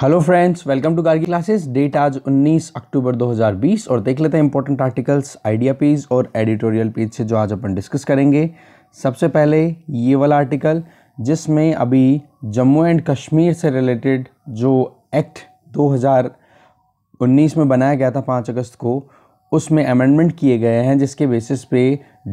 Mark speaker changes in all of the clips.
Speaker 1: Hello friends welcome to Gargi classes date आज 19 अक्टूबर 2020 और देख लेते हैं इंपॉर्टेंट आर्टिकल्स आइडिया पेज और एडिटोरियल पेज से जो आज अपन डिस्कस करेंगे सबसे पहले ये वाला आर्टिकल जिसमें अभी जम्मू एंड कश्मीर से रिलेटेड जो एक्ट 2019 में बनाया गया था 5 अगस्त को उसमें अमेंडमेंट किए गए हैं जिसके बेसिस पे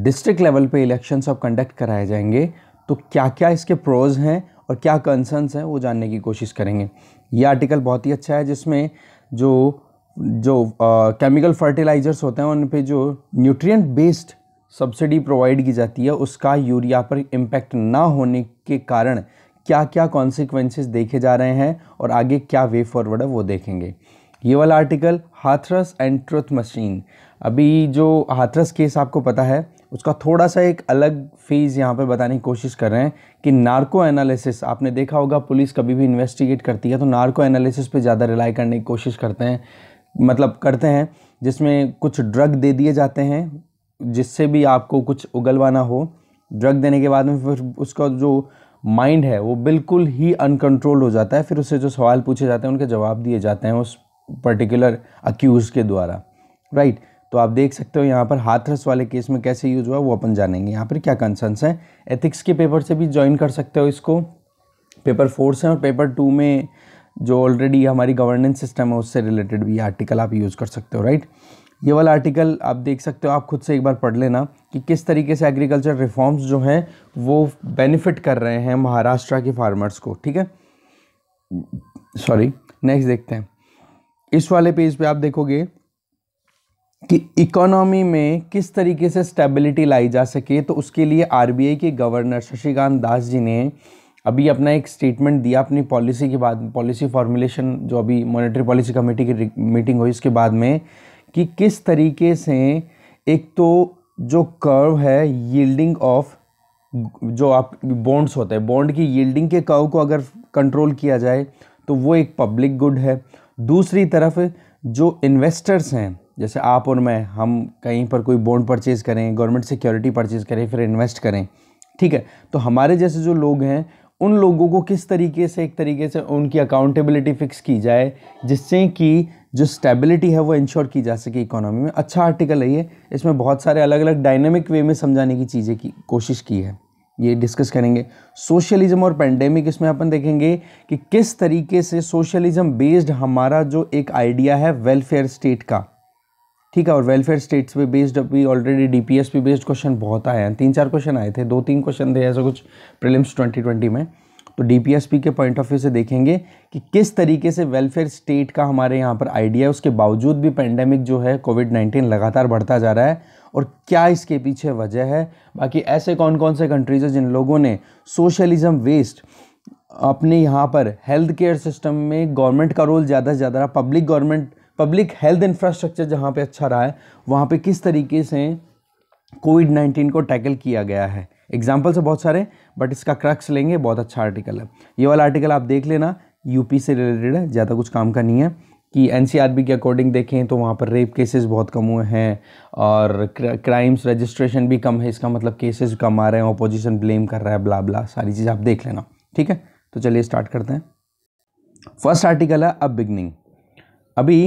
Speaker 1: डिस्ट्रिक्ट लेवल पर इलेक्शन अब कंडक्ट कराए जाएंगे तो क्या क्या इसके प्रोज हैं और क्या कंसर्नस हैं वो जानने की कोशिश करेंगे ये आर्टिकल बहुत ही अच्छा है जिसमें जो जो केमिकल फर्टिलाइज़र्स होते हैं उन पे जो न्यूट्रिएंट बेस्ड सब्सिडी प्रोवाइड की जाती है उसका यूरिया पर इम्पैक्ट ना होने के कारण क्या क्या कॉन्सिक्वेंसेज देखे जा रहे हैं और आगे क्या वे फॉरवर्ड है वो देखेंगे ये वाला article Hathras and truth machine अभी जो हाथरस केस आपको पता है उसका थोड़ा सा एक अलग फेज यहाँ पे बताने की कोशिश कर रहे हैं कि नार्को एनालिसिस आपने देखा होगा पुलिस कभी भी इन्वेस्टिगेट करती है तो नार्को एनालिसिस पे ज़्यादा रिलाई करने की कोशिश करते हैं मतलब करते हैं जिसमें कुछ ड्रग दे दिए जाते हैं जिससे भी आपको कुछ उगलवाना हो ड्रग देने के बाद में फिर उसका जो माइंड है वो बिल्कुल ही अनकंट्रोल हो जाता है फिर उससे जो सवाल पूछे जाते हैं उनके जवाब दिए जाते हैं उस पर्टिकुलर अक्यूज़ के द्वारा राइट right? तो आप देख सकते हो यहाँ पर हाथरस वाले केस में कैसे यूज हुआ वो अपन जानेंगे यहाँ पर क्या कंसर्नस हैं एथिक्स के पेपर से भी ज्वाइन कर सकते हो इसको पेपर फोर से और पेपर टू में जो ऑलरेडी हमारी गवर्नेंस सिस्टम है उससे रिलेटेड भी आर्टिकल आप यूज़ कर सकते हो राइट ये वाला आर्टिकल आप देख सकते हो आप खुद से एक बार पढ़ लेना कि किस तरीके से एग्रीकल्चर रिफॉर्म्स जो हैं वो बेनिफिट कर रहे हैं महाराष्ट्र के फार्मर्स को ठीक है सॉरी नेक्स्ट देखते हैं इस वाले पेज पे आप देखोगे कि इकोनॉमी में किस तरीके से स्टेबिलिटी लाई जा सके तो उसके लिए आरबीआई के गवर्नर शशिकांत दास जी ने अभी अपना एक स्टेटमेंट दिया अपनी पॉलिसी के बाद पॉलिसी फॉर्मुलेशन जो अभी मॉनेटरी पॉलिसी कमेटी की मीटिंग हुई उसके बाद में कि किस तरीके से एक तो जो कर्व है यील्डिंग ऑफ जो आप बॉन्ड्स होते हैं बॉन्ड की यील्डिंग के कर्व को अगर कंट्रोल किया जाए तो वो एक पब्लिक गुड है दूसरी तरफ जो इन्वेस्टर्स हैं जैसे आप और मैं हम कहीं पर कोई बॉन्ड परचेज़ करें गवर्नमेंट सिक्योरिटी परचेज़ करें फिर इन्वेस्ट करें ठीक है तो हमारे जैसे जो लोग हैं उन लोगों को किस तरीके से एक तरीके से उनकी अकाउंटेबिलिटी फिक्स की जाए जिससे कि जो स्टेबिलिटी है वो इंश्योर की जा सके इकोनॉमी में अच्छा आर्टिकल है ये इसमें बहुत सारे अलग अलग डायनेमिक वे में समझाने की चीज़ें की कोशिश की है ये डिस्कस करेंगे सोशलिज्म और पेंडेमिक इसमें अपन देखेंगे कि किस तरीके से सोशलिज्म बेस्ड हमारा जो एक आइडिया है वेलफेयर स्टेट का ठीक है और वेलफेयर स्टेट्स पे बेस्ड अभी ऑलरेडी डीपीएस पे बेस्ड क्वेश्चन बहुत आए हैं तीन चार क्वेश्चन आए थे दो तीन क्वेश्चन थे ऐसा कुछ ट्वेंटी 2020 में तो डीपीएसपी के पॉइंट ऑफ व्यू से देखेंगे कि किस तरीके से वेलफेयर स्टेट का हमारे यहाँ पर आइडिया है उसके बावजूद भी पेंडेमिक जो है कोविड नाइन्टीन लगातार बढ़ता जा रहा है और क्या इसके पीछे वजह है बाकी ऐसे कौन कौन से कंट्रीज़ हैं जिन लोगों ने सोशलिज्म वेस्ट अपने यहाँ पर हेल्थ केयर सिस्टम में गवर्नमेंट का रोल ज़्यादा से ज़्यादा public government public health infrastructure जहाँ पे अच्छा रहा है वहाँ पे किस तरीके से कोविड नाइन्टीन को टैकल किया गया है एग्जाम्पल्स तो बहुत सारे बट इसका क्रक्स लेंगे बहुत अच्छा आर्टिकल है ये वाला आर्टिकल आप देख लेना यूपी से रिलेटेड है ज़्यादा कुछ काम का नहीं है कि एन e के अकॉर्डिंग देखें तो वहाँ पर रेप केसेस बहुत कम हुए हैं और क्राइम्स रजिस्ट्रेशन भी कम है इसका मतलब केसेस कम आ रहे हैं ओपोजिशन ब्लेम कर रहा है ब्ला ब्ला सारी चीज़ आप देख लेना ठीक है तो चलिए स्टार्ट करते हैं फर्स्ट आर्टिकल है अब बिगनिंग अभी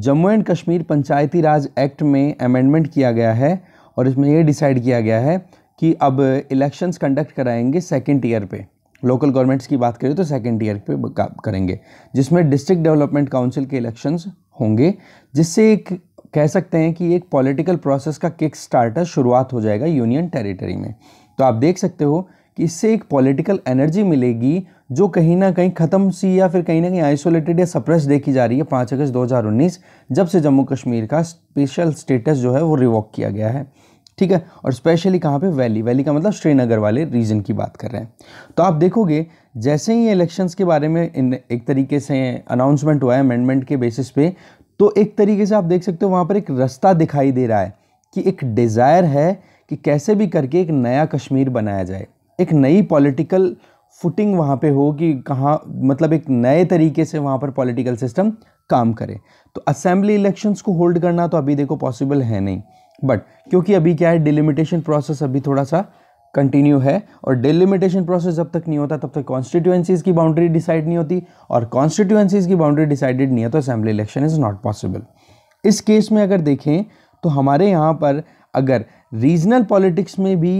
Speaker 1: जम्मू एंड कश्मीर पंचायती राज एक्ट में अमेंडमेंट किया गया है और इसमें यह डिसाइड किया गया है कि अब इलेक्शंस कंडक्ट कराएंगे सेकेंड ईयर पे लोकल गवर्नमेंट्स की बात करें तो सेकेंड ईयर पे करेंगे जिसमें डिस्ट्रिक्ट डेवलपमेंट काउंसिल के इलेक्शंस होंगे जिससे एक कह सकते हैं कि एक पॉलिटिकल प्रोसेस का किक स्टार्टर शुरुआत हो जाएगा यूनियन टेरिटरी में तो आप देख सकते हो कि इससे एक पॉलिटिकल एनर्जी मिलेगी जो कहीं ना कहीं ख़त्म सी या फिर कहीं ना कहीं आइसोलेटेड या सप्रेस देखी जा रही है पाँच अगस्त 2019 जब से जम्मू कश्मीर का स्पेशल स्टेटस जो है वो रिवॉक किया गया है ठीक है और स्पेशली कहाँ पे वैली वैली का मतलब श्रीनगर वाले रीजन की बात कर रहे हैं तो आप देखोगे जैसे ही इलेक्शंस के बारे में इन एक तरीके से अनाउंसमेंट हुआ है अमेंडमेंट के बेसिस पे तो एक तरीके से आप देख सकते हो वहाँ पर एक रास्ता दिखाई दे रहा है कि एक डिज़ायर है कि कैसे भी करके एक नया कश्मीर बनाया जाए एक नई पॉलिटिकल फुटिंग वहाँ पे हो कि कहाँ मतलब एक नए तरीके से वहाँ पर पॉलिटिकल सिस्टम काम करे तो असेंबली इलेक्शंस को होल्ड करना तो अभी देखो पॉसिबल है नहीं बट क्योंकि अभी क्या है डिलिमिटेशन प्रोसेस अभी थोड़ा सा कंटिन्यू है और डिलिमिटेशन प्रोसेस जब तक नहीं होता तब तक कॉन्स्टिट्यूएंसीज़ की बाउंड्री डिसाइड नहीं होती और कॉन्स्टिट्यूएंसीज़ की बाउंड्री डिसाइडेड नहीं है तो assembly election is not possible इस केस में अगर देखें तो हमारे यहाँ पर अगर रीजनल पॉलिटिक्स में भी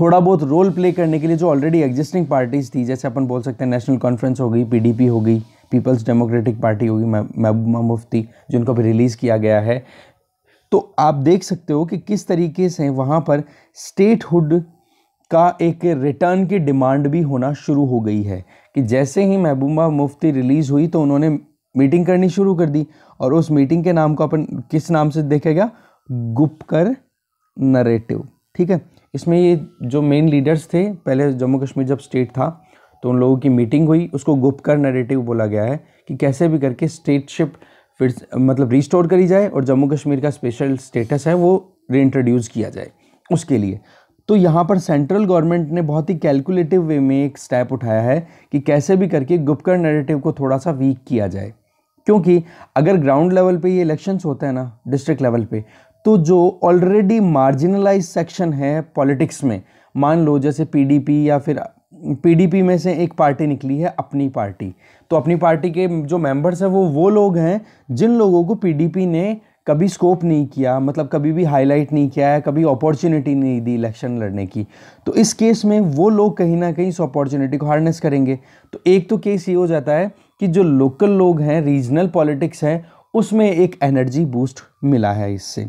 Speaker 1: थोड़ा बहुत रोल प्ले करने के लिए जो ऑलरेडी एग्जिस्टिंग पार्टीज़ थी जैसे अपन बोल सकते हैं नेशनल कॉन्फ्रेंस हो गई पीडीपी हो गई पीपल्स डेमोक्रेटिक पार्टी होगी महबूबा मुफ्ती जिनको भी रिलीज़ किया गया है तो आप देख सकते हो कि किस तरीके से वहाँ पर स्टेटहुड का एक रिटर्न की डिमांड भी होना शुरू हो गई है कि जैसे ही महबूबा मुफ्ती रिलीज़ हुई तो उन्होंने मीटिंग करनी शुरू कर दी और उस मीटिंग के नाम को अपन किस नाम से देखेगा गुपकर नरेटिव ठीक है इसमें ये जो मेन लीडर्स थे पहले जम्मू कश्मीर जब स्टेट था तो उन लोगों की मीटिंग हुई उसको गुपकर नरेटिव बोला गया है कि कैसे भी करके स्टेटशिप फिर मतलब रिस्टोर करी जाए और जम्मू कश्मीर का स्पेशल स्टेटस है वो रीइंट्रोड्यूस किया जाए उसके लिए तो यहाँ पर सेंट्रल गवर्नमेंट ने बहुत ही कैलकुलेटिव वे में एक स्टेप उठाया है कि कैसे भी करके गुपकर नरेटिव को थोड़ा सा वीक किया जाए क्योंकि अगर ग्राउंड लेवल पे ये इलेक्शंस होते हैं ना डिस्ट्रिक्ट लेवल पे तो जो ऑलरेडी मार्जिनलाइज सेक्शन है पॉलिटिक्स में मान लो जैसे पीडीपी या फिर पीडीपी में से एक पार्टी निकली है अपनी पार्टी तो अपनी पार्टी के जो मेंबर्स हैं वो वो लोग हैं जिन लोगों को पीडीपी ने कभी स्कोप नहीं किया मतलब कभी भी हाईलाइट नहीं किया है कभी अपॉर्चुनिटी नहीं दी इलेक्शन लड़ने की तो इस केस में वो लोग कहीं ना कहीं इस अपॉर्चुनिटी को हार्नेस करेंगे तो एक तो केस ये हो जाता है कि जो लोकल लोग हैं रीजनल पॉलिटिक्स हैं उसमें एक एनर्जी बूस्ट मिला है इससे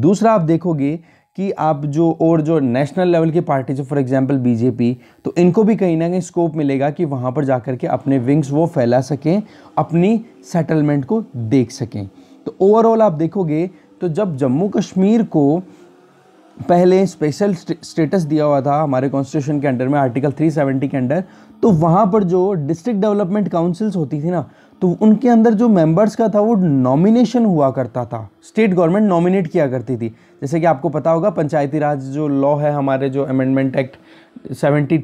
Speaker 1: दूसरा आप देखोगे कि आप जो और जो नेशनल लेवल की पार्टीज फॉर एग्जांपल बीजेपी तो इनको भी कहीं ना कहीं स्कोप मिलेगा कि वहाँ पर जा के अपने विंग्स वो फैला सकें अपनी सेटलमेंट को देख सकें तो ओवरऑल आप देखोगे तो जब जम्मू कश्मीर को पहले स्पेशल स्टेटस दिया हुआ था हमारे कॉन्स्टिट्यूशन के अंडर में आर्टिकल 370 के अंडर तो वहाँ पर जो डिस्ट्रिक्ट डेवलपमेंट काउंसिल्स होती थी ना तो उनके अंदर जो मेंबर्स का था वो नॉमिनेशन हुआ करता था स्टेट गवर्नमेंट नॉमिनेट किया करती थी जैसे कि आपको पता होगा पंचायती राज जो लॉ है हमारे जो amendment act seventy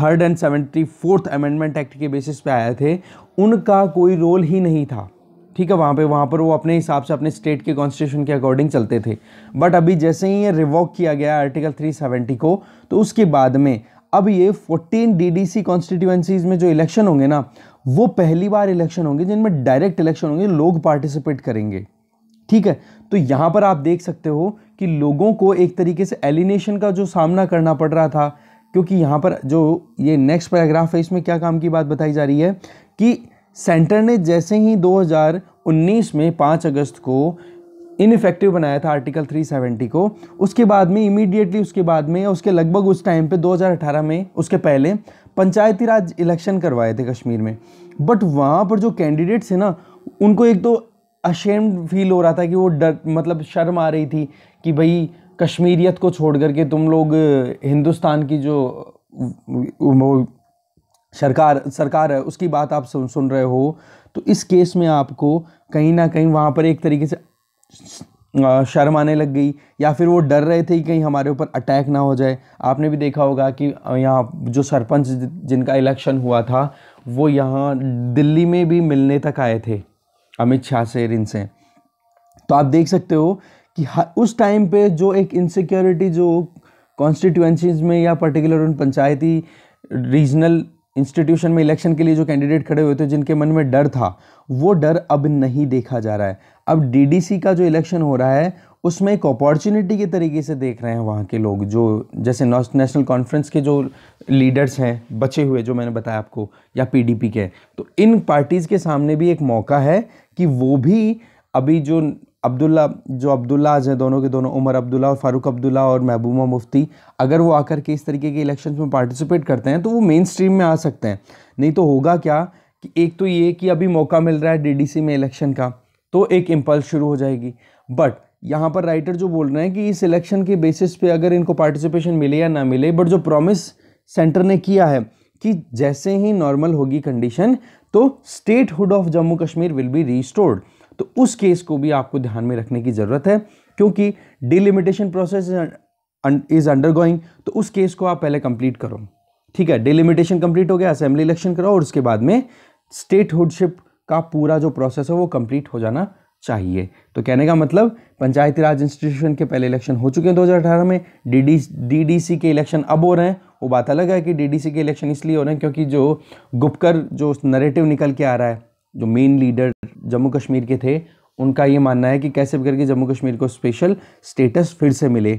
Speaker 1: third and seventy fourth amendment act के बेसिस पे आए थे उनका कोई रोल ही नहीं था ठीक है वहाँ पे वहाँ पर वो अपने हिसाब से अपने स्टेट के कॉन्स्टिट्यूशन के अकॉर्डिंग चलते थे बट अभी जैसे ही ये रिवॉक किया गया आर्टिकल 370 को तो उसके बाद में अब ये 14 डीडीसी कॉन्स्टिट्यूएंसीज में जो इलेक्शन होंगे ना वो पहली बार इलेक्शन होंगे जिनमें डायरेक्ट इलेक्शन होंगे लोग पार्टिसिपेट करेंगे ठीक है तो यहाँ पर आप देख सकते हो कि लोगों को एक तरीके से एलिनेशन का जो सामना करना पड़ रहा था क्योंकि यहाँ पर जो ये नेक्स्ट पैराग्राफ है इसमें क्या काम की बात बताई जा रही है कि सेंटर ने जैसे ही 2019 में 5 अगस्त को इनफेक्टिव बनाया था आर्टिकल 370 को उसके बाद में इमीडिएटली उसके बाद में उसके लगभग उस टाइम पे 2018 में उसके पहले पंचायती राज इलेक्शन करवाए थे कश्मीर में बट वहाँ पर जो कैंडिडेट्स हैं ना उनको एक तो अशेम्ड फील हो रहा था कि वो डर मतलब शर्म आ रही थी कि भाई कश्मीरियत को छोड़ करके तुम लोग हिंदुस्तान की जो वो सरकार सरकार है उसकी बात आप सुन सुन रहे हो तो इस केस में आपको कहीं ना कहीं वहाँ पर एक तरीके से शर्म आने लग गई या फिर वो डर रहे थे कि कहीं हमारे ऊपर अटैक ना हो जाए आपने भी देखा होगा कि यहाँ जो सरपंच जिनका इलेक्शन हुआ था वो यहाँ दिल्ली में भी मिलने तक आए थे अमित शाह से इनसे तो आप देख सकते हो कि उस टाइम पे जो एक इनसिक्योरिटी जो कॉन्स्टिट्यूंसीज में या पर्टिकुलर उन पंचायती रीजनल इंस्टीट्यूशन में इलेक्शन के लिए जो कैंडिडेट खड़े हुए थे जिनके मन में डर था वो डर अब नहीं देखा जा रहा है अब डीडीसी का जो इलेक्शन हो रहा है उसमें एक अपॉर्चुनिटी के तरीके से देख रहे हैं वहाँ के लोग जो जैसे नेशनल कॉन्फ्रेंस के जो लीडर्स हैं बचे हुए जो मैंने बताया आपको या पीडीपी के तो इन पार्टीज़ के सामने भी एक मौका है कि वो भी अभी जो अब्दुल्ला जो अब्दुल्ला आज हैं दोनों के दोनों उमर अब्दुल्ला और फारूक अब्दुल्ला और महबूबा मुफ्ती अगर वो आकर के इस तरीके के इलेक्शन में पार्टिसिपेट करते हैं तो वो मेन स्ट्रीम में आ सकते हैं नहीं तो होगा क्या कि एक तो ये कि अभी मौका मिल रहा है डीडीसी में इलेक्शन का तो एक इम्पल्स शुरू हो जाएगी बट यहाँ पर राइटर जो बोल रहे हैं कि इस इलेक्शन के बेसिस पे अगर इनको पार्टिसिपेशन मिले या ना मिले बट जो प्रॉमिस सेंटर ने किया है कि जैसे ही नॉर्मल होगी कंडीशन तो statehood of Jammu Kashmir will be restored तो उस केस को भी आपको ध्यान में रखने की ज़रूरत है क्योंकि delimitation process is undergoing तो उस केस को आप पहले कंप्लीट करो ठीक है डिलिमिटेशन कंप्लीट हो गया असेंबली इलेक्शन कराओ और उसके बाद में स्टेट हुडशिप का पूरा जो प्रोसेस है वो कंप्लीट हो जाना चाहिए तो कहने का मतलब पंचायती राज इंस्टीट्यूशन के पहले इलेक्शन हो चुके हैं 2018 में डी डीडीसी के इलेक्शन अब हो रहे हैं वो बात अलग है कि डीडीसी के इलेक्शन इसलिए हो रहे हैं क्योंकि जो गुप्कर जो नरेटिव निकल के आ रहा है जो मेन लीडर जम्मू कश्मीर के थे उनका ये मानना है कि कैसे भी करके जम्मू कश्मीर को स्पेशल स्टेटस फिर से मिले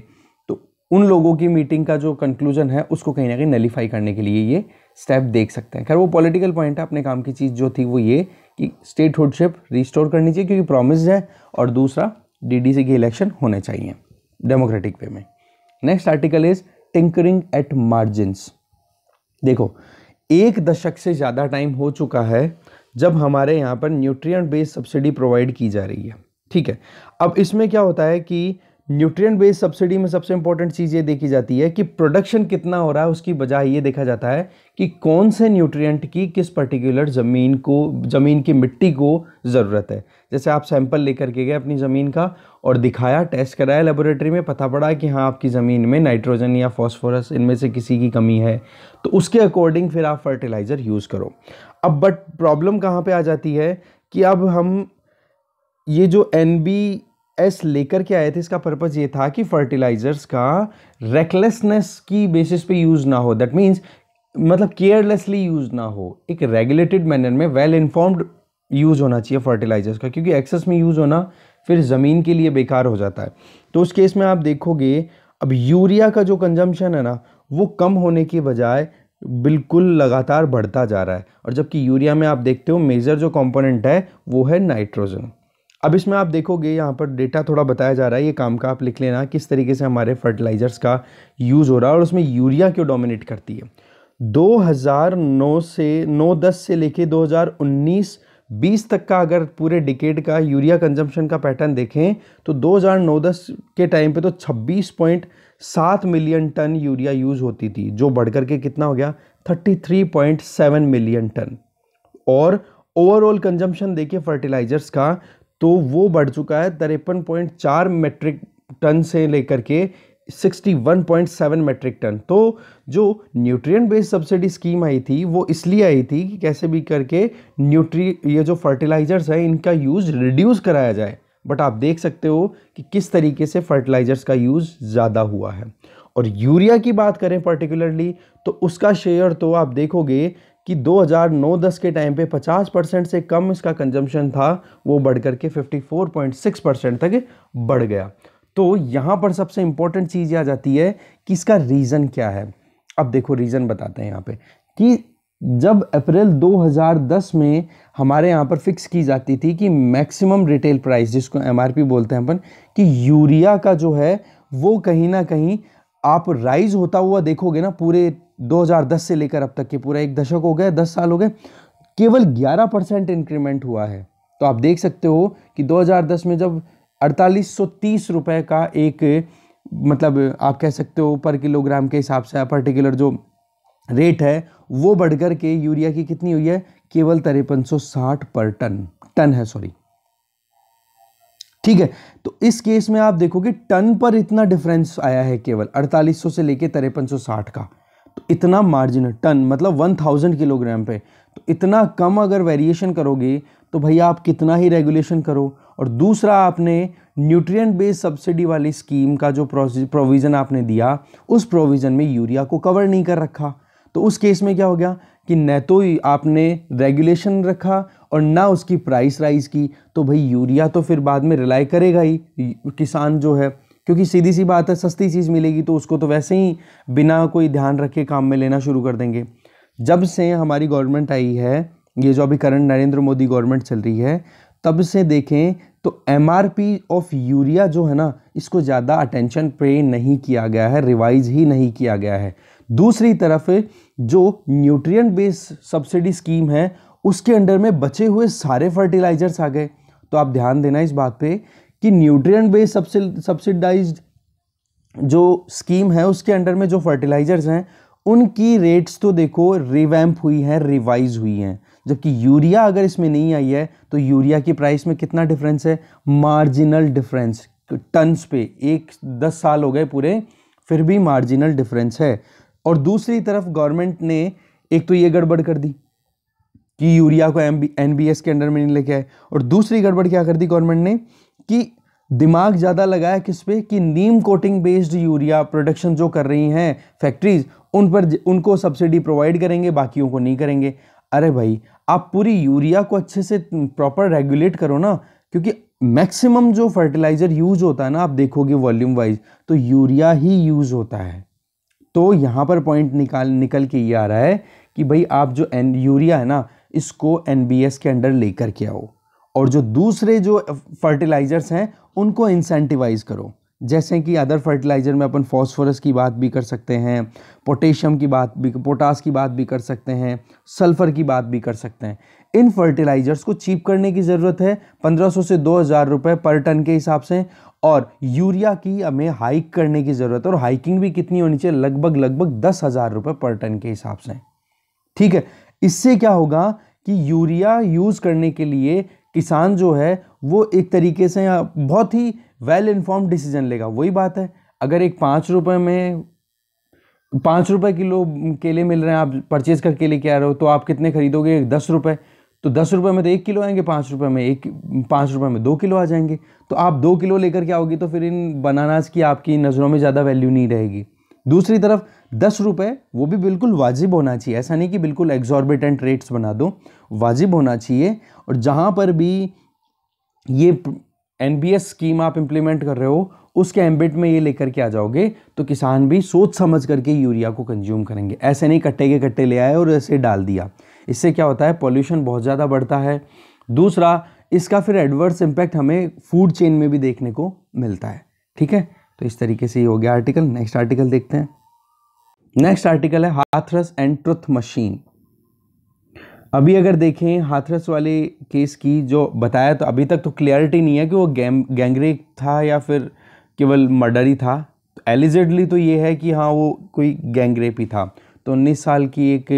Speaker 1: तो उन लोगों की मीटिंग का जो कंक्लूजन है उसको कहीं ना कहीं नलीफाई करने के लिए ये स्टेप देख सकते हैं खैर वो पॉलिटिकल पॉइंट है अपने काम की चीज़ जो थी वो ये कि स्टेट हुडशिप रिस्टोर करनी चाहिए क्योंकि प्रॉमिस है और दूसरा डीडीसी के इलेक्शन होने चाहिए डेमोक्रेटिक वे में next article is tinkering at margins देखो एक दशक से ज़्यादा टाइम हो चुका है जब हमारे यहाँ पर न्यूट्रिएंट बेस्ड सब्सिडी प्रोवाइड की जा रही है ठीक है अब इसमें क्या होता है कि न्यूट्रिएंट बेस्ड सब्सिडी में सबसे इंपॉर्टेंट चीज़ ये देखी जाती है कि प्रोडक्शन कितना हो रहा है उसकी बजाय ये देखा जाता है कि कौन से न्यूट्रिएंट की किस पर्टिकुलर ज़मीन को ज़मीन की मिट्टी को ज़रूरत है जैसे आप सैंपल लेकर के गए अपनी ज़मीन का और दिखाया टेस्ट कराया लेबोरेटरी में पता पड़ा कि हाँ आपकी ज़मीन में नाइट्रोजन या फॉस्फोरस इनमें से किसी की कमी है तो उसके अकॉर्डिंग फिर आप फर्टिलाइज़र यूज़ करो अब बट प्रॉब्लम कहाँ पर आ जाती है कि अब हम ये जो एन एस लेकर के आए थे इसका पर्पज़ ये था कि फर्टिलाइज़र्स का रेकलेसनेस की बेसिस पे यूज़ ना हो दैट मीन्स मतलब केयरलेसली यूज़ ना हो एक रेगुलेटेड मैनर में वेल इन्फॉर्म्ड यूज़ होना चाहिए फर्टिलाइज़र्स का क्योंकि एक्सेस में यूज़ होना फिर ज़मीन के लिए बेकार हो जाता है तो उस केस में आप देखोगे अब यूरिया का जो कंजम्पशन है ना वो कम होने के बजाय बिल्कुल लगातार बढ़ता जा रहा है और जबकि यूरिया में आप देखते हो मेजर जो कंपोनेंट है वो है नाइट्रोजन अब इसमें आप देखोगे यहाँ पर डेटा थोड़ा बताया जा रहा है ये काम का आप लिख लेना किस तरीके से हमारे फर्टिलाइज़र्स का यूज़ हो रहा है और उसमें यूरिया क्यों डोमिनेट करती है 2009 से 9 10 से लेके 2019 20 तक का अगर पूरे डिकेड का यूरिया कंजम्पशन का पैटर्न देखें तो 2009-10 के टाइम पे तो 26.7 मिलियन टन यूरिया यूज़ होती थी जो बढ़ करके कितना हो गया 33.7 मिलियन टन और ओवरऑल कंजम्पशन देखिए फर्टिलाइज़र्स का तो वो बढ़ चुका है तिरपन पॉइंट चार मेट्रिक टन से लेकर के 61.7 मेट्रिक टन तो जो न्यूट्रिएंट बेस्ड सब्सिडी स्कीम आई थी वो इसलिए आई थी कि कैसे भी करके न्यूट्री ये जो फर्टिलाइज़र्स हैं इनका यूज़ रिड्यूस कराया जाए बट आप देख सकते हो कि किस तरीके से फर्टिलाइज़र्स का यूज़ ज़्यादा हुआ है और यूरिया की बात करें पर्टिकुलरली तो उसका शेयर तो आप देखोगे कि 2009-10 के टाइम पे 50 परसेंट से कम इसका कंजम्पशन था वो बढ़ करके 54.6 परसेंट तक बढ़ गया तो यहाँ पर सबसे इम्पोर्टेंट चीज़ आ जाती है कि इसका रीज़न क्या है अब देखो रीज़न बताते हैं यहाँ पे कि जब अप्रैल 2010 में हमारे यहाँ पर फिक्स की जाती थी कि मैक्सिमम रिटेल प्राइस जिसको एम बोलते हैं अपन कि यूरिया का जो है वो कहीं ना कहीं आप राइज होता हुआ देखोगे ना पूरे 2010 से लेकर अब तक के पूरा एक दशक हो गया दस साल हो गए केवल 11 परसेंट इंक्रीमेंट हुआ है तो आप देख सकते हो कि 2010 में जब अड़तालीस रुपए का एक मतलब आप कह सकते हो पर किलोग्राम के हिसाब से पर्टिकुलर जो रेट है वो बढ़कर के यूरिया की कितनी हुई है केवल तिरपन पर टन टन है सॉरी ठीक है तो इस केस में आप देखोगे टन पर इतना डिफरेंस आया है केवल 4800 से लेके तिरपन का तो इतना मार्जिन टन मतलब वन थाउजेंड किलोग्राम पे तो इतना कम अगर वेरिएशन करोगे तो भैया आप कितना ही रेगुलेशन करो और दूसरा आपने न्यूट्रिएंट बेस्ड सब्सिडी वाली स्कीम का जो प्रोविज़न आपने दिया उस प्रोविज़न में यूरिया को कवर नहीं कर रखा तो उस केस में क्या हो गया कि न तो आपने रेगुलेशन रखा और ना उसकी प्राइस राइज की तो भाई यूरिया तो फिर बाद में रिलाई करेगा ही किसान जो है क्योंकि सीधी सी बात है सस्ती चीज़ मिलेगी तो उसको तो वैसे ही बिना कोई ध्यान रखे काम में लेना शुरू कर देंगे जब से हमारी गवर्नमेंट आई है ये जो अभी करंट नरेंद्र मोदी गवर्नमेंट चल रही है तब से देखें तो एम ऑफ यूरिया जो है ना इसको ज़्यादा अटेंशन पे नहीं किया गया है रिवाइज ही नहीं किया गया है दूसरी तरफ जो न्यूट्रिएंट बेस्ड सब्सिडी स्कीम है उसके अंडर में बचे हुए सारे फर्टिलाइजर्स आ गए तो आप ध्यान देना इस बात पे कि न्यूट्रिएंट बेस्ड सब्सिडाइज्ड जो स्कीम है उसके अंडर में जो फर्टिलाइजर्स हैं उनकी रेट्स तो देखो रिवैम्प हुई हैं रिवाइज हुई हैं जबकि यूरिया अगर इसमें नहीं आई है तो यूरिया की प्राइस में कितना डिफरेंस है मार्जिनल डिफरेंस टन्स पे एक दस साल हो गए पूरे फिर भी मार्जिनल डिफरेंस है और दूसरी तरफ गवर्नमेंट ने एक तो ये गड़बड़ कर दी कि यूरिया को एम के अंडर में नहीं लेके आए और दूसरी गड़बड़ क्या कर दी गवर्नमेंट ने कि दिमाग ज़्यादा लगाया किस पे कि neem coating based urea production जो कर रही हैं फैक्ट्रीज़ उन पर उनको सब्सिडी प्रोवाइड करेंगे बाकियों को नहीं करेंगे अरे भाई आप पूरी यूरिया को अच्छे से प्रॉपर रेगुलेट करो ना क्योंकि मैक्सिमम जो फर्टिलाइज़र यूज होता है ना आप देखोगे वॉल्यूम वाइज तो यूरिया ही यूज़ होता है तो यहाँ पर पॉइंट निकाल निकल के ये आ रहा है कि भाई आप जो एन यूरिया है ना इसको एन के अंडर लेकर के आओ और जो दूसरे जो फर्टिलाइज़र्स हैं उनको इंसेंटिवाइज़ करो जैसे कि अदर फर्टिलाइज़र में अपन फॉस्फोरस की बात भी कर सकते हैं पोटेशियम की बात भी पोटास की बात भी कर सकते हैं सल्फ़र की बात भी कर सकते हैं इन फर्टिलाइज़र्स को चीप करने की ज़रूरत है 1500 से 2000 रुपए पर टन के हिसाब से और यूरिया की हमें हाइक करने की ज़रूरत है और हाइकिंग भी कितनी होनी चाहिए लगभग लगभग दस हज़ार रुपये पर टन के हिसाब से ठीक है इससे क्या होगा कि यूरिया यूज़ करने के लिए किसान जो है वो एक तरीके से बहुत ही वेल इन्फॉर्म डिसीजन लेगा वही बात है अगर एक पाँच रुपये में पाँच रुपये किलो केले मिल रहे हैं आप परचेज़ करके लेके आ रहे हो तो आप कितने खरीदोगे दस रुपये तो दस रुपये में तो एक किलो आएंगे पाँच रुपये में एक पाँच रुपये में दो किलो आ जाएंगे तो आप दो किलो लेकर के आओगे तो फिर इन बनानास की आपकी नज़रों में ज़्यादा वैल्यू नहीं रहेगी दूसरी तरफ दस रुपये वो भी बिल्कुल वाजिब होना चाहिए ऐसा नहीं कि बिल्कुल एग्जॉर्बिटेंट रेट्स बना दो वाजिब होना चाहिए और जहाँ पर भी ये एन स्कीम आप इम्प्लीमेंट कर रहे हो उसके एम्बिट में ये लेकर के आ जाओगे तो किसान भी सोच समझ करके यूरिया को कंज्यूम करेंगे ऐसे नहीं कट्टे के कट्टे ले आए और ऐसे डाल दिया इससे क्या होता है पॉल्यूशन बहुत ज़्यादा बढ़ता है दूसरा इसका फिर एडवर्स इम्पैक्ट हमें फूड चेन में भी देखने को मिलता है ठीक है तो इस तरीके से ये हो गया आर्टिकल नेक्स्ट आर्टिकल देखते हैं नेक्स्ट आर्टिकल है हाथरस एंड ट्रुथ मशीन अभी अगर देखें हाथरस वाले केस की जो बताया तो अभी तक तो क्लियरिटी नहीं है कि वो गैम गैंगरेप था या फिर केवल मर्डर ही था एलिजिडली तो ये है कि हाँ वो कोई गैंगरेप ही था तो उन्नीस साल की एक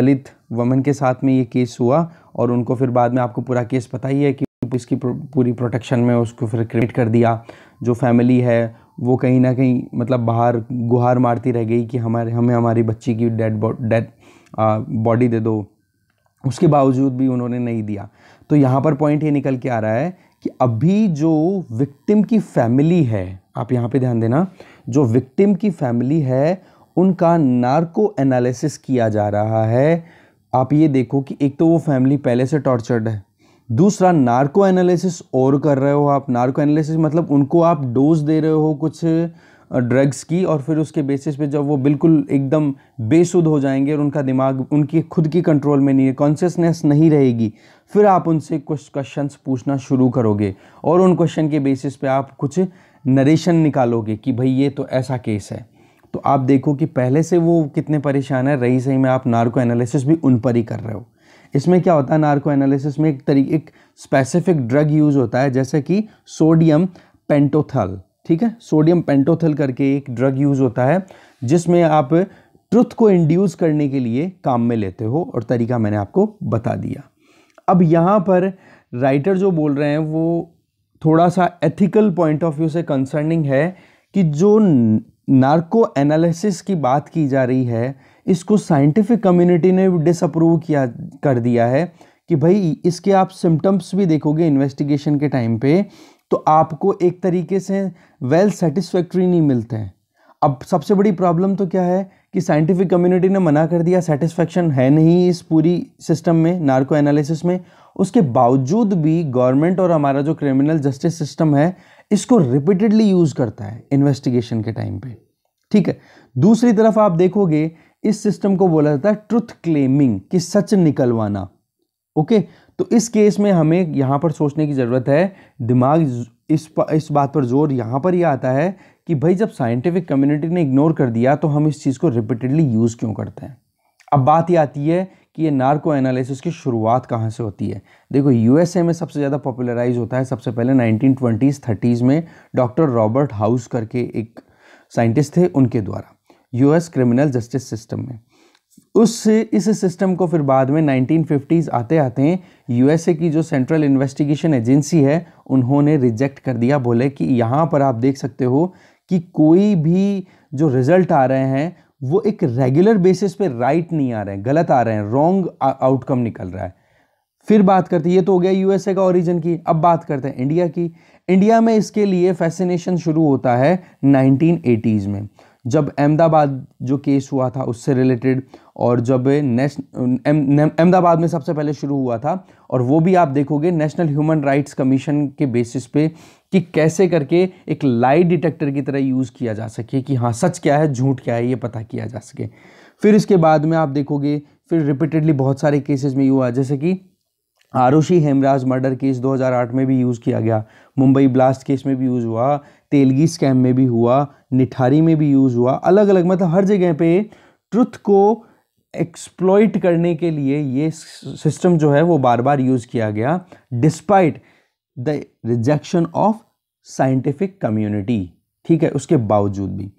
Speaker 1: दलित वमन के साथ में ये केस हुआ और उनको फिर बाद में आपको पूरा केस पता ही है कि इसकी पूरी प्रोटेक्शन में उसको फिर क्रिएट कर दिया जो फैमिली है वो कहीं ना कहीं मतलब बाहर गुहार मारती रह गई कि हमारे हमें हमारी बच्ची की डेड डेड बॉडी दे दो उसके बावजूद भी उन्होंने नहीं दिया तो यहाँ पर पॉइंट ये निकल के आ रहा है कि अभी जो विक्टिम की फैमिली है आप यहाँ पे ध्यान देना जो विक्टिम की फैमिली है उनका नार्को एनालिसिस किया जा रहा है आप ये देखो कि एक तो वो फैमिली पहले से टॉर्चर्ड है दूसरा नार्को एनालिसिस और कर रहे हो आप नार्को एनालिसिस मतलब उनको आप डोज दे रहे हो कुछ ड्रग्स की और फिर उसके बेसिस पे जब वो बिल्कुल एकदम बेसुध हो जाएंगे और उनका दिमाग उनकी खुद की कंट्रोल में नहीं है कॉन्शियसनेस नहीं रहेगी फिर आप उनसे कुछ क्वेश्चंस पूछना शुरू करोगे और उन क्वेश्चन के बेसिस पे आप कुछ नरेशन निकालोगे कि भाई ये तो ऐसा केस है तो आप देखो कि पहले से वो कितने परेशान है रही सही में आप नार्को एनालिसिस भी उन पर ही कर रहे हो इसमें क्या होता है नार्को एनालिसिस में एक तरी एक स्पेसिफिक ड्रग यूज़ होता है जैसे कि सोडियम पेंटोथल ठीक है सोडियम पेंटोथल करके एक ड्रग यूज़ होता है जिसमें आप ट्रुथ को इंड्यूस करने के लिए काम में लेते हो और तरीका मैंने आपको बता दिया अब यहाँ पर राइटर जो बोल रहे हैं वो थोड़ा सा एथिकल पॉइंट ऑफ व्यू से कंसर्निंग है कि जो नार्को एनालिसिस की बात की जा रही है इसको साइंटिफिक कम्युनिटी ने डिसअप्रूव किया कर दिया है कि भाई इसके आप सिम्टम्स भी देखोगे इन्वेस्टिगेशन के टाइम पे तो आपको एक तरीके से वेल सेटिस्फैक्ट्री नहीं मिलते हैं अब सबसे बड़ी प्रॉब्लम तो क्या है कि साइंटिफिक कम्युनिटी ने मना कर दिया सेटिस्फैक्शन है नहीं इस पूरी सिस्टम में नार्को एनालिसिस में उसके बावजूद भी गवर्नमेंट और हमारा जो क्रिमिनल जस्टिस सिस्टम है इसको रिपीटेडली यूज़ करता है इन्वेस्टिगेशन के टाइम पे ठीक है दूसरी तरफ आप देखोगे इस सिस्टम को बोला जाता है ट्रुथ क्लेमिंग कि सच निकलवाना ओके तो इस केस में हमें यहाँ पर सोचने की ज़रूरत है दिमाग इस इस बात पर जोर यहाँ पर यह आता है कि भाई जब साइंटिफिक कम्युनिटी ने इग्नोर कर दिया तो हम इस चीज़ को रिपीटेडली यूज़ क्यों करते हैं अब बात ये आती है कि ये नार्को एनालिसिस की शुरुआत कहाँ से होती है देखो यूएसए में सबसे ज़्यादा पॉपुलराइज होता है सबसे पहले 1920s 30s में डॉक्टर रॉबर्ट हाउस करके एक साइंटिस्ट थे उनके द्वारा यूएस क्रिमिनल जस्टिस सिस्टम में उस इस सिस्टम को फिर बाद में 1950s आते आते यूएसए की जो सेंट्रल इन्वेस्टिगेशन एजेंसी है उन्होंने रिजेक्ट कर दिया बोले कि यहाँ पर आप देख सकते हो कि कोई भी जो रिज़ल्ट आ रहे हैं वो एक रेगुलर बेसिस पे राइट नहीं आ रहे हैं गलत आ रहे हैं रॉन्ग आउटकम निकल रहा है फिर बात करते ये तो हो गया यूएसए का ओरिजिन की अब बात करते हैं इंडिया की इंडिया में इसके लिए फैसिनेशन शुरू होता है नाइनटीन में जब अहमदाबाद जो केस हुआ था उससे रिलेटेड और जब नेशनल अहमदाबाद में सबसे पहले शुरू हुआ था और वो भी आप देखोगे नेशनल ह्यूमन राइट्स कमीशन के बेसिस पे कि कैसे करके एक लाई डिटेक्टर की तरह यूज़ किया जा सके कि हाँ सच क्या है झूठ क्या है ये पता किया जा सके फिर इसके बाद में आप देखोगे फिर रिपीटेडली बहुत सारे केसेज़ में यू हुआ जैसे कि आरुषि हेमराज मर्डर केस 2008 में भी यूज़ किया गया मुंबई ब्लास्ट केस में भी यूज़ हुआ तेलगी स्कैम में भी हुआ निठारी में भी यूज़ हुआ अलग अलग मतलब हर जगह पे ट्रुथ को एक्सप्लॉइट करने के लिए ये सिस्टम जो है वो बार बार यूज़ किया गया despite the rejection of scientific community ठीक है उसके बावजूद भी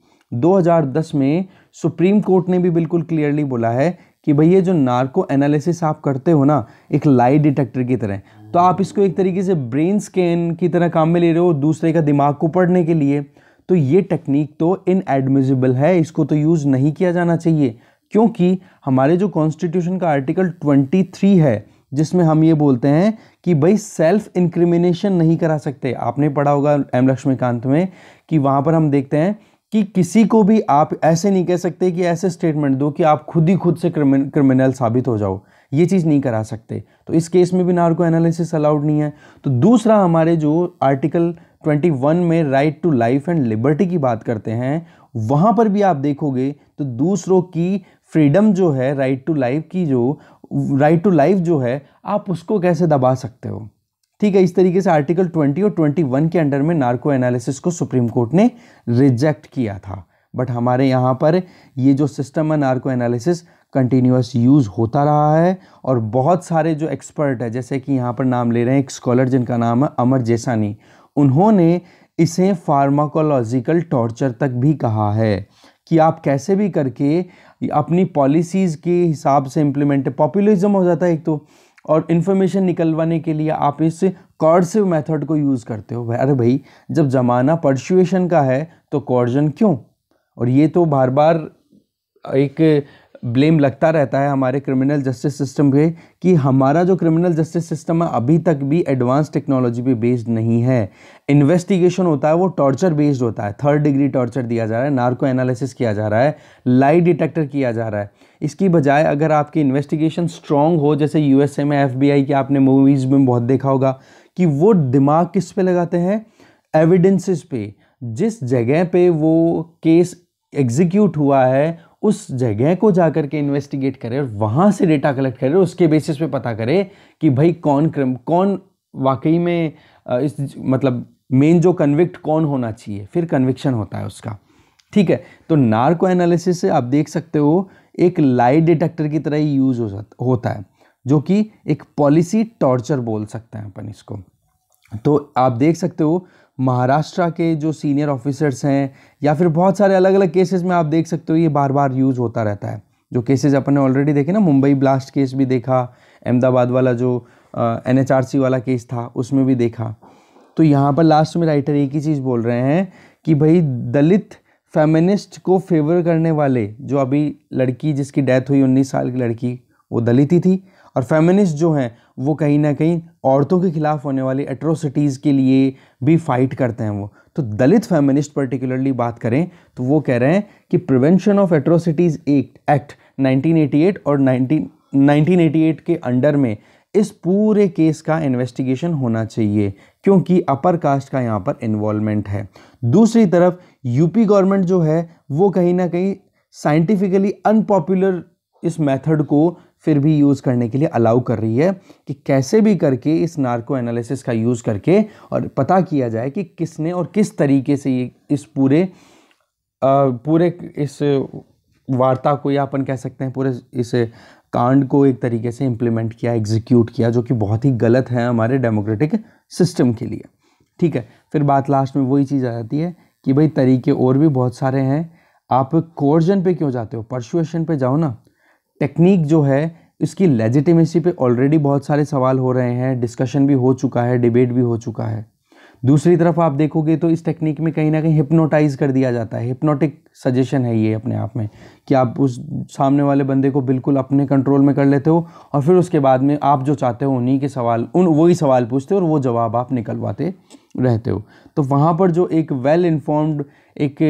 Speaker 1: 2010 में सुप्रीम कोर्ट ने भी बिल्कुल क्लियरली बोला है कि भाई ये जो नार्को एनालिसिस आप करते हो ना एक लाइट डिटेक्टर की तरह तो आप इसको एक तरीके से ब्रेन स्कैन की तरह काम में ले रहे हो दूसरे का दिमाग को पढ़ने के लिए तो ये टेक्निक तो इनएडमिजिबल है इसको तो यूज़ नहीं किया जाना चाहिए क्योंकि हमारे जो कॉन्स्टिट्यूशन का आर्टिकल 23 है जिसमें हम ये बोलते हैं कि भाई सेल्फ इंक्रिमिनेशन नहीं करा सकते आपने पढ़ा होगा एम लक्ष्मीकांत में कि वहाँ पर हम देखते हैं कि किसी को भी आप ऐसे नहीं कह सकते कि ऐसे स्टेटमेंट दो कि आप खुद ही खुद से क्रिमिन, क्रिमिनल साबित हो जाओ ये चीज़ नहीं करा सकते तो इस केस में भी नार्को एनालिसिस अलाउड नहीं है तो दूसरा हमारे जो आर्टिकल 21 में right to life and liberty की बात करते हैं वहाँ पर भी आप देखोगे तो दूसरों की फ्रीडम जो है राइट टू लाइफ की जो राइट टू लाइफ जो है आप उसको कैसे दबा सकते हो ठीक है इस तरीके से आर्टिकल 20 और 21 के अंडर में नार्को एनालिसिस को सुप्रीम कोर्ट ने रिजेक्ट किया था बट हमारे यहाँ पर ये जो सिस्टम है नार्को एनालिसिस कंटिन्यूस यूज़ होता रहा है और बहुत सारे जो एक्सपर्ट है जैसे कि यहाँ पर नाम ले रहे हैं एक स्कॉलर जिनका नाम है अमर जैसानी उन्होंने इसे फार्माकोलॉजिकल टॉर्चर तक भी कहा है कि आप कैसे भी करके अपनी पॉलिसीज़ के हिसाब से इम्प्लीमेंट पॉपुलरिज्म हो जाता है एक तो और इन्फॉर्मेशन निकलवाने के लिए आप इस कॉर्सिव मेथड को यूज़ करते हो अरे भाई जब ज़माना परसुएशन का है तो कॉर्जन क्यों और ये तो बार बार एक ब्लेम लगता रहता है हमारे क्रिमिनल जस्टिस सिस्टम पे कि हमारा जो क्रिमिनल जस्टिस सिस्टम है अभी तक भी एडवांस टेक्नोलॉजी पे बेस्ड नहीं है इन्वेस्टिगेशन होता है वो टॉर्चर बेस्ड होता है थर्ड डिग्री टॉर्चर दिया जा रहा है नार्को एनालिसिस किया जा रहा है लाई डिटेक्टर किया जा रहा है इसकी बजाय अगर आपकी इन्वेस्टिगेशन स्ट्रॉन्ग हो जैसे यू में एफ की आपने मूवीज़ में बहुत देखा होगा कि वो दिमाग किस पे लगाते हैं एविडेंसेस पे जिस जगह पे वो केस एग्जीक्यूट हुआ है उस जगह को जाकर के इन्वेस्टिगेट करे और वहाँ से डेटा कलेक्ट करे उसके बेसिस पे पता करे कि भाई कौन क्रम कौन वाकई में इस मतलब मेन जो कन्विक्ट कौन होना चाहिए फिर कन्विक्शन होता है उसका ठीक है तो नार्को एनालिसिस से आप देख सकते हो एक लाइट डिटेक्टर की तरह ही यूज़ हो होता है जो कि एक पॉलिसी टॉर्चर बोल सकते हैं अपन इसको तो आप देख सकते हो महाराष्ट्र के जो सीनियर ऑफिसर्स हैं या फिर बहुत सारे अलग अलग केसेस में आप देख सकते हो ये बार बार यूज़ होता रहता है जो केसेस अपन ने ऑलरेडी देखे ना मुंबई ब्लास्ट केस भी देखा अहमदाबाद वाला जो एन वाला केस था उसमें भी देखा तो यहाँ पर लास्ट में राइटर एक ही चीज़ बोल रहे हैं कि भाई दलित फेमिनिस्ट को फेवर करने वाले जो अभी लड़की जिसकी डेथ हुई उन्नीस साल की लड़की वो दलित ही थी और फेमिनिस्ट जो हैं वो कहीं ना कहीं औरतों के खिलाफ होने वाली एट्रोसिटीज़ के लिए भी फाइट करते हैं वो तो दलित फेमिनिस्ट पर्टिकुलरली बात करें तो वो कह रहे हैं कि prevention of atrocities act act nineteen और नाइनटीन के अंडर में इस पूरे केस का इन्वेस्टिगेशन होना चाहिए क्योंकि अपर कास्ट का यहाँ पर इन्वॉल्वमेंट है दूसरी तरफ यूपी गवर्नमेंट जो है वो कहीं ना कहीं साइंटिफिकली अनपॉपुलर इस मेथड को फिर भी यूज़ करने के लिए अलाउ कर रही है कि कैसे भी करके इस नार्को एनालिसिस का यूज़ करके और पता किया जाए कि किसने और किस तरीके से ये इस पूरे आ, पूरे इस वार्ता को या अपन कह सकते हैं पूरे इस कांड को एक तरीके से इम्प्लीमेंट किया एग्जीक्यूट किया जो कि बहुत ही गलत है हमारे डेमोक्रेटिक सिस्टम के लिए ठीक है फिर बात लास्ट में वही चीज़ आ जाती है कि भाई तरीके और भी बहुत सारे हैं आप कोर्जन पे क्यों जाते हो परसुएशन पे जाओ ना टेक्निक जो है इसकी लेजिटिमेसी पे ऑलरेडी बहुत सारे सवाल हो रहे हैं डिस्कशन भी हो चुका है डिबेट भी हो चुका है दूसरी तरफ आप देखोगे तो इस टेक्निक में कहीं ना कहीं हिप्नोटाइज कर दिया जाता है हिप्नोटिक सजेशन है ये अपने आप में कि आप उस सामने वाले बंदे को बिल्कुल अपने कंट्रोल में कर लेते हो और फिर उसके बाद में आप जो चाहते हो उन्हीं के सवाल उन वही सवाल पूछते हो और वो जवाब आप निकलवाते रहते हो तो वहाँ पर जो एक वेल इन्फॉर्म्ड एक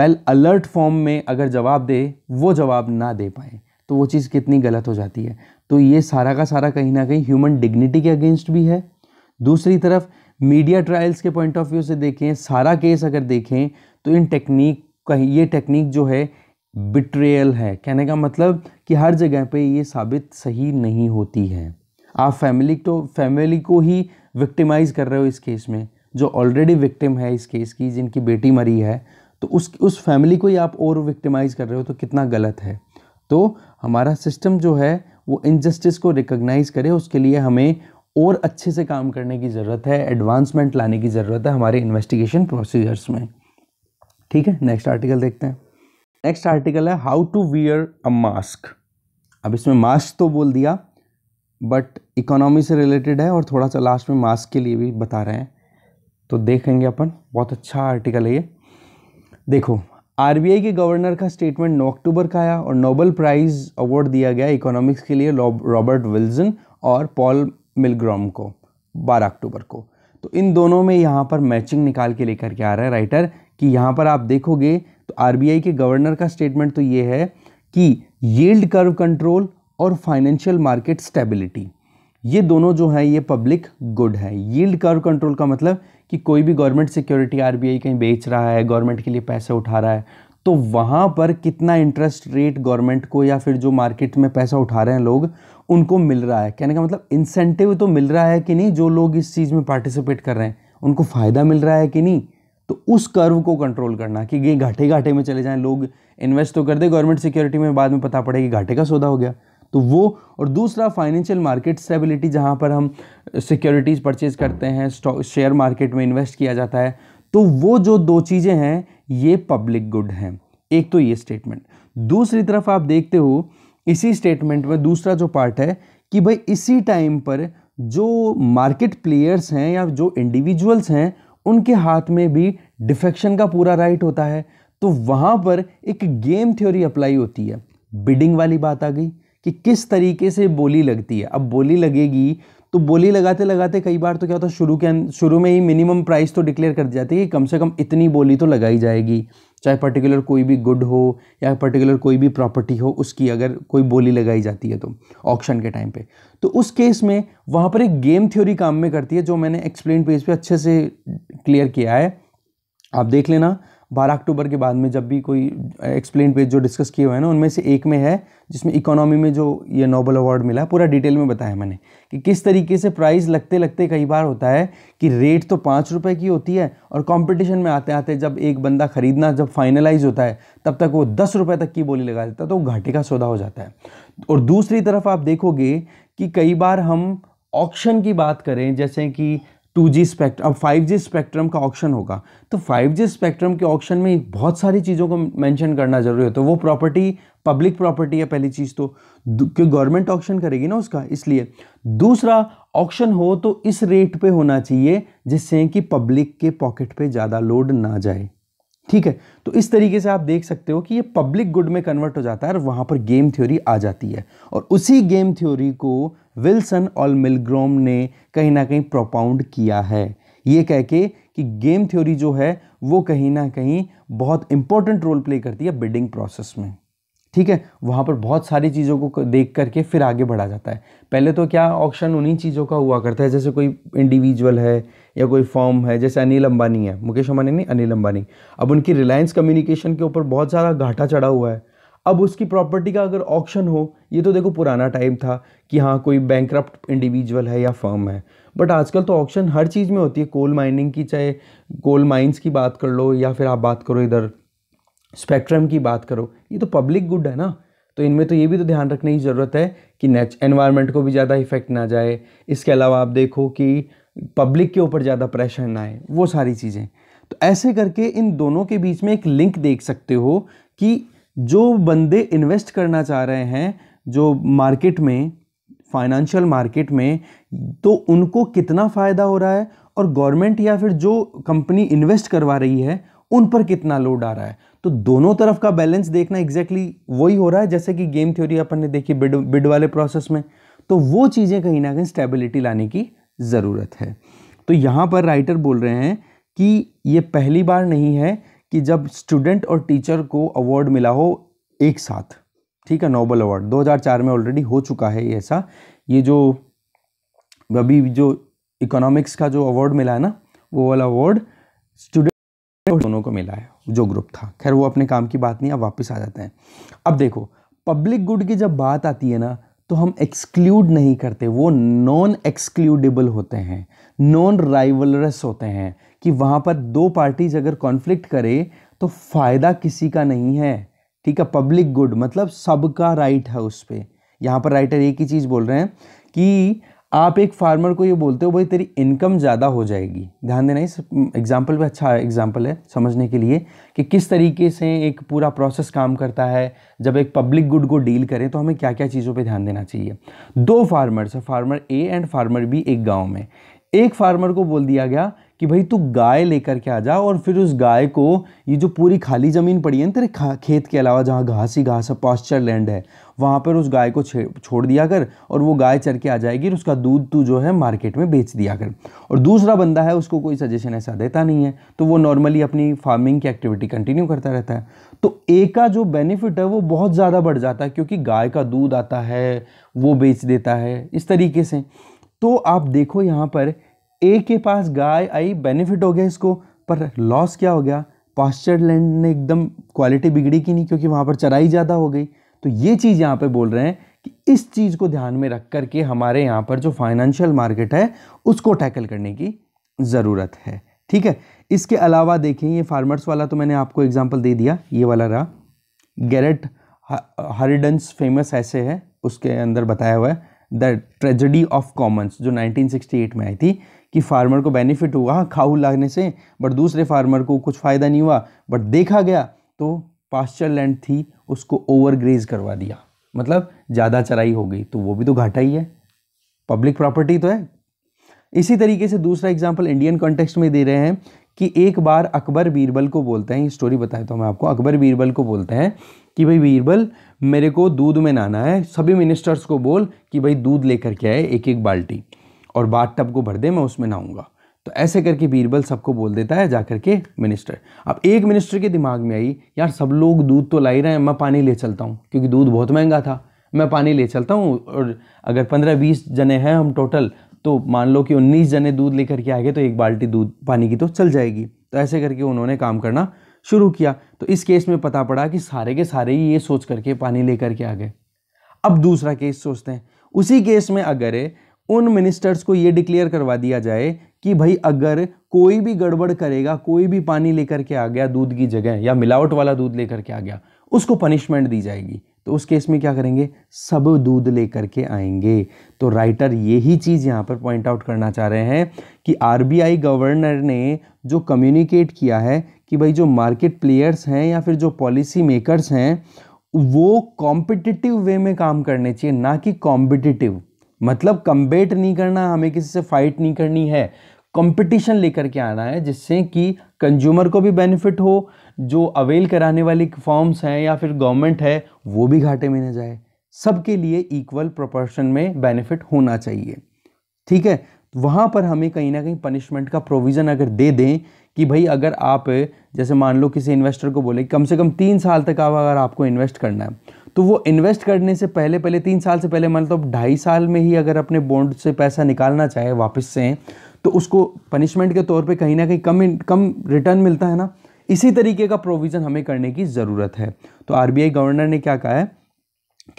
Speaker 1: वेल अलर्ट फॉर्म में अगर जवाब दे वो जवाब ना दे पाएँ तो वो चीज़ कितनी गलत हो जाती है तो ये सारा का सारा कहीं ना कहीं ह्यूमन डिग्निटी के अगेंस्ट भी है दूसरी तरफ मीडिया ट्रायल्स के पॉइंट ऑफ व्यू से देखें सारा केस अगर देखें तो इन टेक्निक कहीं ये टेक्निक जो है बिट्रेयल है कहने का मतलब कि हर जगह पे ये साबित सही नहीं होती है आप फैमिली तो फैमिली को ही विक्टिमाइज़ कर रहे हो इस केस में जो ऑलरेडी विक्टिम है इस केस की जिनकी बेटी मरी है तो उस उस फैमिली को ही आप और विक्टिमाइज़ कर रहे हो तो कितना गलत है तो हमारा सिस्टम जो है वो इनजस्टिस को रिकग्नाइज़ करे उसके लिए हमें और अच्छे से काम करने की ज़रूरत है एडवांसमेंट लाने की ज़रूरत है हमारे इन्वेस्टिगेशन प्रोसीजर्स में ठीक है नेक्स्ट आर्टिकल देखते हैं नेक्स्ट आर्टिकल है how to wear a mask अब इसमें मास्क तो बोल दिया बट इकोनॉमी से रिलेटेड है और थोड़ा सा लास्ट में मास्क के लिए भी बता रहे हैं तो देखेंगे अपन बहुत अच्छा आर्टिकल है ये देखो आरबीआई के गवर्नर का स्टेटमेंट 9 अक्टूबर का आया और नोबल प्राइज़ अवार्ड दिया गया इकोनॉमिक्स के लिए रॉबर्ट विल्सन और पॉल मिलग्रॉम को 12 अक्टूबर को तो इन दोनों में यहाँ पर मैचिंग निकाल के लेकर के आ रहा है राइटर कि यहाँ पर आप देखोगे तो आरबीआई के गवर्नर का स्टेटमेंट तो ये है कि येल्ड कर्व कंट्रोल और फाइनेंशियल मार्केट स्टेबिलिटी ये दोनों जो है ये पब्लिक गुड है यील्ड कर्व कंट्रोल का मतलब कि कोई भी गवर्नमेंट सिक्योरिटी आरबीआई कहीं बेच रहा है गवर्नमेंट के लिए पैसे उठा रहा है तो वहाँ पर कितना इंटरेस्ट रेट गवर्नमेंट को या फिर जो मार्केट में पैसा उठा रहे हैं लोग उनको मिल रहा है कहने का मतलब इंसेंटिव तो मिल रहा है कि नहीं जो लोग इस चीज़ में पार्टिसिपेट कर रहे हैं उनको फ़ायदा मिल रहा है कि नहीं तो उस कर्व को कंट्रोल करना कि ये घाटे घाटे में चले जाएं लोग इन्वेस्ट तो कर दे गवर्नमेंट सिक्योरिटी में बाद में पता पड़े कि घाटे का सौदा हो गया तो वो और दूसरा फाइनेंशियल मार्केट स्टेबिलिटी जहाँ पर हम सिक्योरिटीज़ परचेज करते हैं स्टॉक शेयर मार्केट में इन्वेस्ट किया जाता है तो वो जो दो चीज़ें हैं ये पब्लिक गुड हैं एक तो ये स्टेटमेंट दूसरी तरफ आप देखते हो इसी स्टेटमेंट में दूसरा जो पार्ट है कि भाई इसी टाइम पर जो मार्केट प्लेयर्स हैं या जो इंडिविजुअल्स हैं उनके हाथ में भी डिफेक्शन का पूरा राइट होता है तो वहाँ पर एक गेम थ्योरी अप्लाई होती है बिडिंग वाली बात आ गई कि किस तरीके से बोली लगती है अब बोली लगेगी तो बोली लगाते लगाते कई बार तो क्या होता है शुरू के शुरू में ही मिनिमम प्राइस तो डिक्लेयर कर दी जाती है कि कम से कम इतनी बोली तो लगाई जाएगी चाहे पर्टिकुलर कोई भी गुड हो या पर्टिकुलर कोई भी प्रॉपर्टी हो उसकी अगर कोई बोली लगाई जाती है तो ऑक्शन के टाइम पे तो उस केस में वहाँ पर एक गेम थ्योरी काम में करती है जो मैंने एक्सप्लेन पेज पे अच्छे से क्लियर किया है आप देख लेना बारह अक्टूबर के बाद में जब भी कोई एक्सप्लेन पेज जो डिस्कस किए हुए हैं ना उनमें से एक में है जिसमें इकोनॉमी में जो ये नोबल अवार्ड मिला है पूरा डिटेल में बताया मैंने कि किस तरीके से प्राइस लगते लगते कई बार होता है कि रेट तो पाँच रुपये की होती है और कंपटीशन में आते आते जब एक बंदा ख़रीदना जब फाइनलाइज होता है तब तक वो दस रुपये तक की बोली लगा देता है तो घाटे का सौदा हो जाता है और दूसरी तरफ आप देखोगे कि कई बार हम ऑक्शन की बात करें जैसे कि टू जी स्पेक्ट अब फाइव जी स्पेक्ट्रम का ऑप्शन होगा तो फाइव जी स्पेक्ट्रम के ऑप्शन में बहुत सारी चीज़ों को मेंशन करना जरूरी होता है तो वो प्रॉपर्टी पब्लिक प्रॉपर्टी है पहली चीज़ तो क्योंकि गवर्नमेंट ऑप्शन करेगी ना उसका इसलिए दूसरा ऑप्शन हो तो इस रेट पे होना चाहिए जिससे कि पब्लिक के पॉकेट पे ज़्यादा लोड ना जाए ठीक है तो इस तरीके से आप देख सकते हो कि ये पब्लिक गुड में कन्वर्ट हो जाता है और वहाँ पर गेम थ्योरी आ जाती है और उसी गेम थ्योरी को विल्सन और मिलग्रोम ने कहीं ना कहीं प्रोपाउंड किया है ये कह के कि गेम थ्योरी जो है वो कहीं ना कहीं बहुत इंपॉर्टेंट रोल प्ले करती है बिडिंग प्रोसेस में ठीक है वहाँ पर बहुत सारी चीज़ों को देख करके फिर आगे बढ़ा जाता है पहले तो क्या ऑप्शन उन्हीं चीज़ों का हुआ करता है जैसे कोई इंडिविजुअल है या कोई फॉर्म है जैसे अनिल अंबानी है मुकेश अंबानी नहीं अनिल अंबानी अब उनकी रिलायंस कम्युनिकेशन के ऊपर बहुत सारा घाटा चढ़ा हुआ है अब उसकी प्रॉपर्टी का अगर ऑक्शन हो ये तो देखो पुराना टाइम था कि हाँ कोई बैंक इंडिविजुअल है या फर्म है बट आजकल तो ऑक्शन हर चीज़ में होती है कोल माइनिंग की चाहे कोल माइंस की बात कर लो या फिर आप बात करो इधर स्पेक्ट्रम की बात करो ये तो पब्लिक गुड है ना तो इनमें तो ये भी तो ध्यान रखने की ज़रूरत है कि नेच एनवायरमेंट को भी ज़्यादा इफेक्ट ना जाए इसके अलावा आप देखो कि पब्लिक के ऊपर ज़्यादा प्रेशर ना आए वो सारी चीज़ें तो ऐसे करके इन दोनों के बीच में एक लिंक देख सकते हो कि जो बंदे इन्वेस्ट करना चाह रहे हैं जो मार्केट में फाइनेंशियल मार्केट में तो उनको कितना फ़ायदा हो रहा है और गवर्नमेंट या फिर जो कंपनी इन्वेस्ट करवा रही है उन पर कितना लोड आ रहा है तो दोनों तरफ का बैलेंस देखना एग्जैक्टली exactly वही हो रहा है जैसे कि गेम थ्योरी अपन ने देखी बिड बिड वाले प्रोसेस में तो वो चीज़ें कहीं ना कहीं स्टेबिलिटी लाने की ज़रूरत है तो यहाँ पर राइटर बोल रहे हैं कि ये पहली बार नहीं है कि जब स्टूडेंट और टीचर को अवार्ड मिला हो एक साथ ठीक है नोबल अवार्ड 2004 में ऑलरेडी हो चुका है ये ऐसा ये जो अभी जो इकोनॉमिक्स का जो अवार्ड मिला है ना वो वाला अवार्ड स्टूडेंट दोनों को मिला है जो ग्रुप था खैर वो अपने काम की बात नहीं अब वापस आ जाते हैं अब देखो पब्लिक गुड की जब बात आती है ना तो हम एक्सक्लूड नहीं करते वो नॉन एक्सक्लूडेबल होते हैं नॉन राइवलरस होते हैं कि वहाँ पर दो पार्टीज अगर कॉन्फ्लिक्ट करे तो फ़ायदा किसी का नहीं है ठीक है पब्लिक गुड मतलब सबका राइट है उस पर यहाँ पर राइटर एक ही चीज़ बोल रहे हैं कि आप एक फार्मर को ये बोलते हो भाई तेरी इनकम ज़्यादा हो जाएगी ध्यान देना इस एग्जाम्पल पे अच्छा एग्जाम्पल है समझने के लिए कि किस तरीके से एक पूरा प्रोसेस काम करता है जब एक पब्लिक गुड को डील करें तो हमें क्या क्या चीज़ों पे ध्यान देना चाहिए दो farmers farmer A and farmer B एक गाँव में एक फार्मर को बोल दिया गया कि भाई तू गाय लेकर के आ जा और फिर उस गाय को ये जो पूरी खाली ज़मीन पड़ी है ना तेरे खेत के अलावा जहाँ घास ही घास है पॉस्चर लैंड है वहाँ पर उस गाय को छोड़ दिया कर और वो गाय चर के आ जाएगी और उसका दूध तू जो है मार्केट में बेच दिया कर और दूसरा बंदा है उसको कोई सजेशन ऐसा देता नहीं है तो वो नॉर्मली अपनी फार्मिंग की एक्टिविटी कंटिन्यू करता रहता है तो ए का जो बेनिफिट है वो बहुत ज़्यादा बढ़ जाता है क्योंकि गाय का दूध आता है वो बेच देता है इस तरीके से तो आप देखो यहाँ पर ए के पास गाय आई बेनिफिट हो गया इसको पर लॉस क्या हो गया पॉस्चर लैंड ने एकदम क्वालिटी बिगड़ी की नहीं क्योंकि वहाँ पर चराई ज़्यादा हो गई तो ये चीज़ यहाँ पे बोल रहे हैं कि इस चीज़ को ध्यान में रख कर के हमारे यहाँ पर जो फाइनेंशियल मार्केट है उसको टैकल करने की ज़रूरत है ठीक है इसके अलावा देखें ये फार्मर्स वाला तो मैंने आपको एग्जाम्पल दे दिया ये वाला रहा गैरेट हरिडन्स फेमस ऐसे है उसके अंदर बताया हुआ है द ट्रेजडी ऑफ कॉमन्स जो 1968 में आई थी कि फार्मर को बेनिफिट हुआ हाँ, खाऊ लाने से बट दूसरे फार्मर को कुछ फ़ायदा नहीं हुआ बट देखा गया तो पास्चर लैंड थी उसको ओवरग्रेज करवा दिया मतलब ज़्यादा चराई हो गई तो वो भी तो घाटा ही है पब्लिक प्रॉपर्टी तो है इसी तरीके से दूसरा एग्जाम्पल इंडियन कॉन्टेक्स्ट में दे रहे हैं कि एक बार अकबर बीरबल को बोलते हैं स्टोरी बताया तो मैं आपको अकबर बीरबल को बोलते हैं कि भाई बीरबल मेरे को दूध में नाना है सभी मिनिस्टर्स को बोल कि भाई दूध लेकर के आए एक एक बाल्टी और बाद टब को भर दे मैं उसमें नहाऊंगा तो ऐसे करके बीरबल सबको बोल देता है जाकर के मिनिस्टर अब एक मिनिस्टर के दिमाग में आई यार सब लोग दूध तो ला ही रहे हैं मैं पानी ले चलता हूँ क्योंकि दूध बहुत महंगा था मैं पानी ले चलता हूँ और अगर पंद्रह बीस जने हैं हम टोटल तो मान लो कि उन्नीस जने दूध लेकर के आ गए तो एक बाल्टी दूध पानी की तो चल जाएगी तो ऐसे करके उन्होंने काम करना शुरू किया तो इस केस में पता पड़ा कि सारे के सारे ही ये सोच करके पानी लेकर के आ गए अब दूसरा केस सोचते हैं उसी केस में अगर उन मिनिस्टर्स को ये डिक्लेयर करवा दिया जाए कि भाई अगर कोई भी गड़बड़ करेगा कोई भी पानी लेकर के आ गया दूध की जगह या मिलावट वाला दूध लेकर के आ गया उसको पनिशमेंट दी जाएगी तो उस केस में क्या करेंगे सब दूध लेकर के आएंगे तो राइटर यही चीज़ यहाँ पर पॉइंट आउट करना चाह रहे हैं कि आरबीआई गवर्नर ने जो कम्युनिकेट किया है कि भाई जो मार्केट प्लेयर्स हैं या फिर जो पॉलिसी मेकर्स हैं वो कॉम्पिटिटिव वे में काम करने चाहिए ना कि कॉम्पिटिटिव मतलब कम्बेट नहीं करना हमें किसी से फाइट नहीं करनी है कंपटीशन लेकर के आना है जिससे कि कंज्यूमर को भी बेनिफिट हो जो अवेल कराने वाली फॉर्म्स हैं या फिर गवर्नमेंट है वो भी घाटे में न जाए सबके लिए इक्वल प्रोपोर्शन में बेनिफिट होना चाहिए ठीक है तो वहाँ पर हमें कहीं ना कहीं पनिशमेंट का प्रोविज़न अगर दे दें कि भाई अगर आप जैसे मान लो किसी इन्वेस्टर को बोले कम से कम तीन साल तक आप अगर आपको इन्वेस्ट करना है तो वो इन्वेस्ट करने से पहले पहले तीन साल से पहले मतलब ढाई साल में ही अगर अपने बॉन्ड से पैसा निकालना चाहे वापस से तो उसको पनिशमेंट के तौर पे कहीं ना कहीं कम कम रिटर्न मिलता है ना इसी तरीके का प्रोविज़न हमें करने की ज़रूरत है तो आर गवर्नर ने क्या कहा है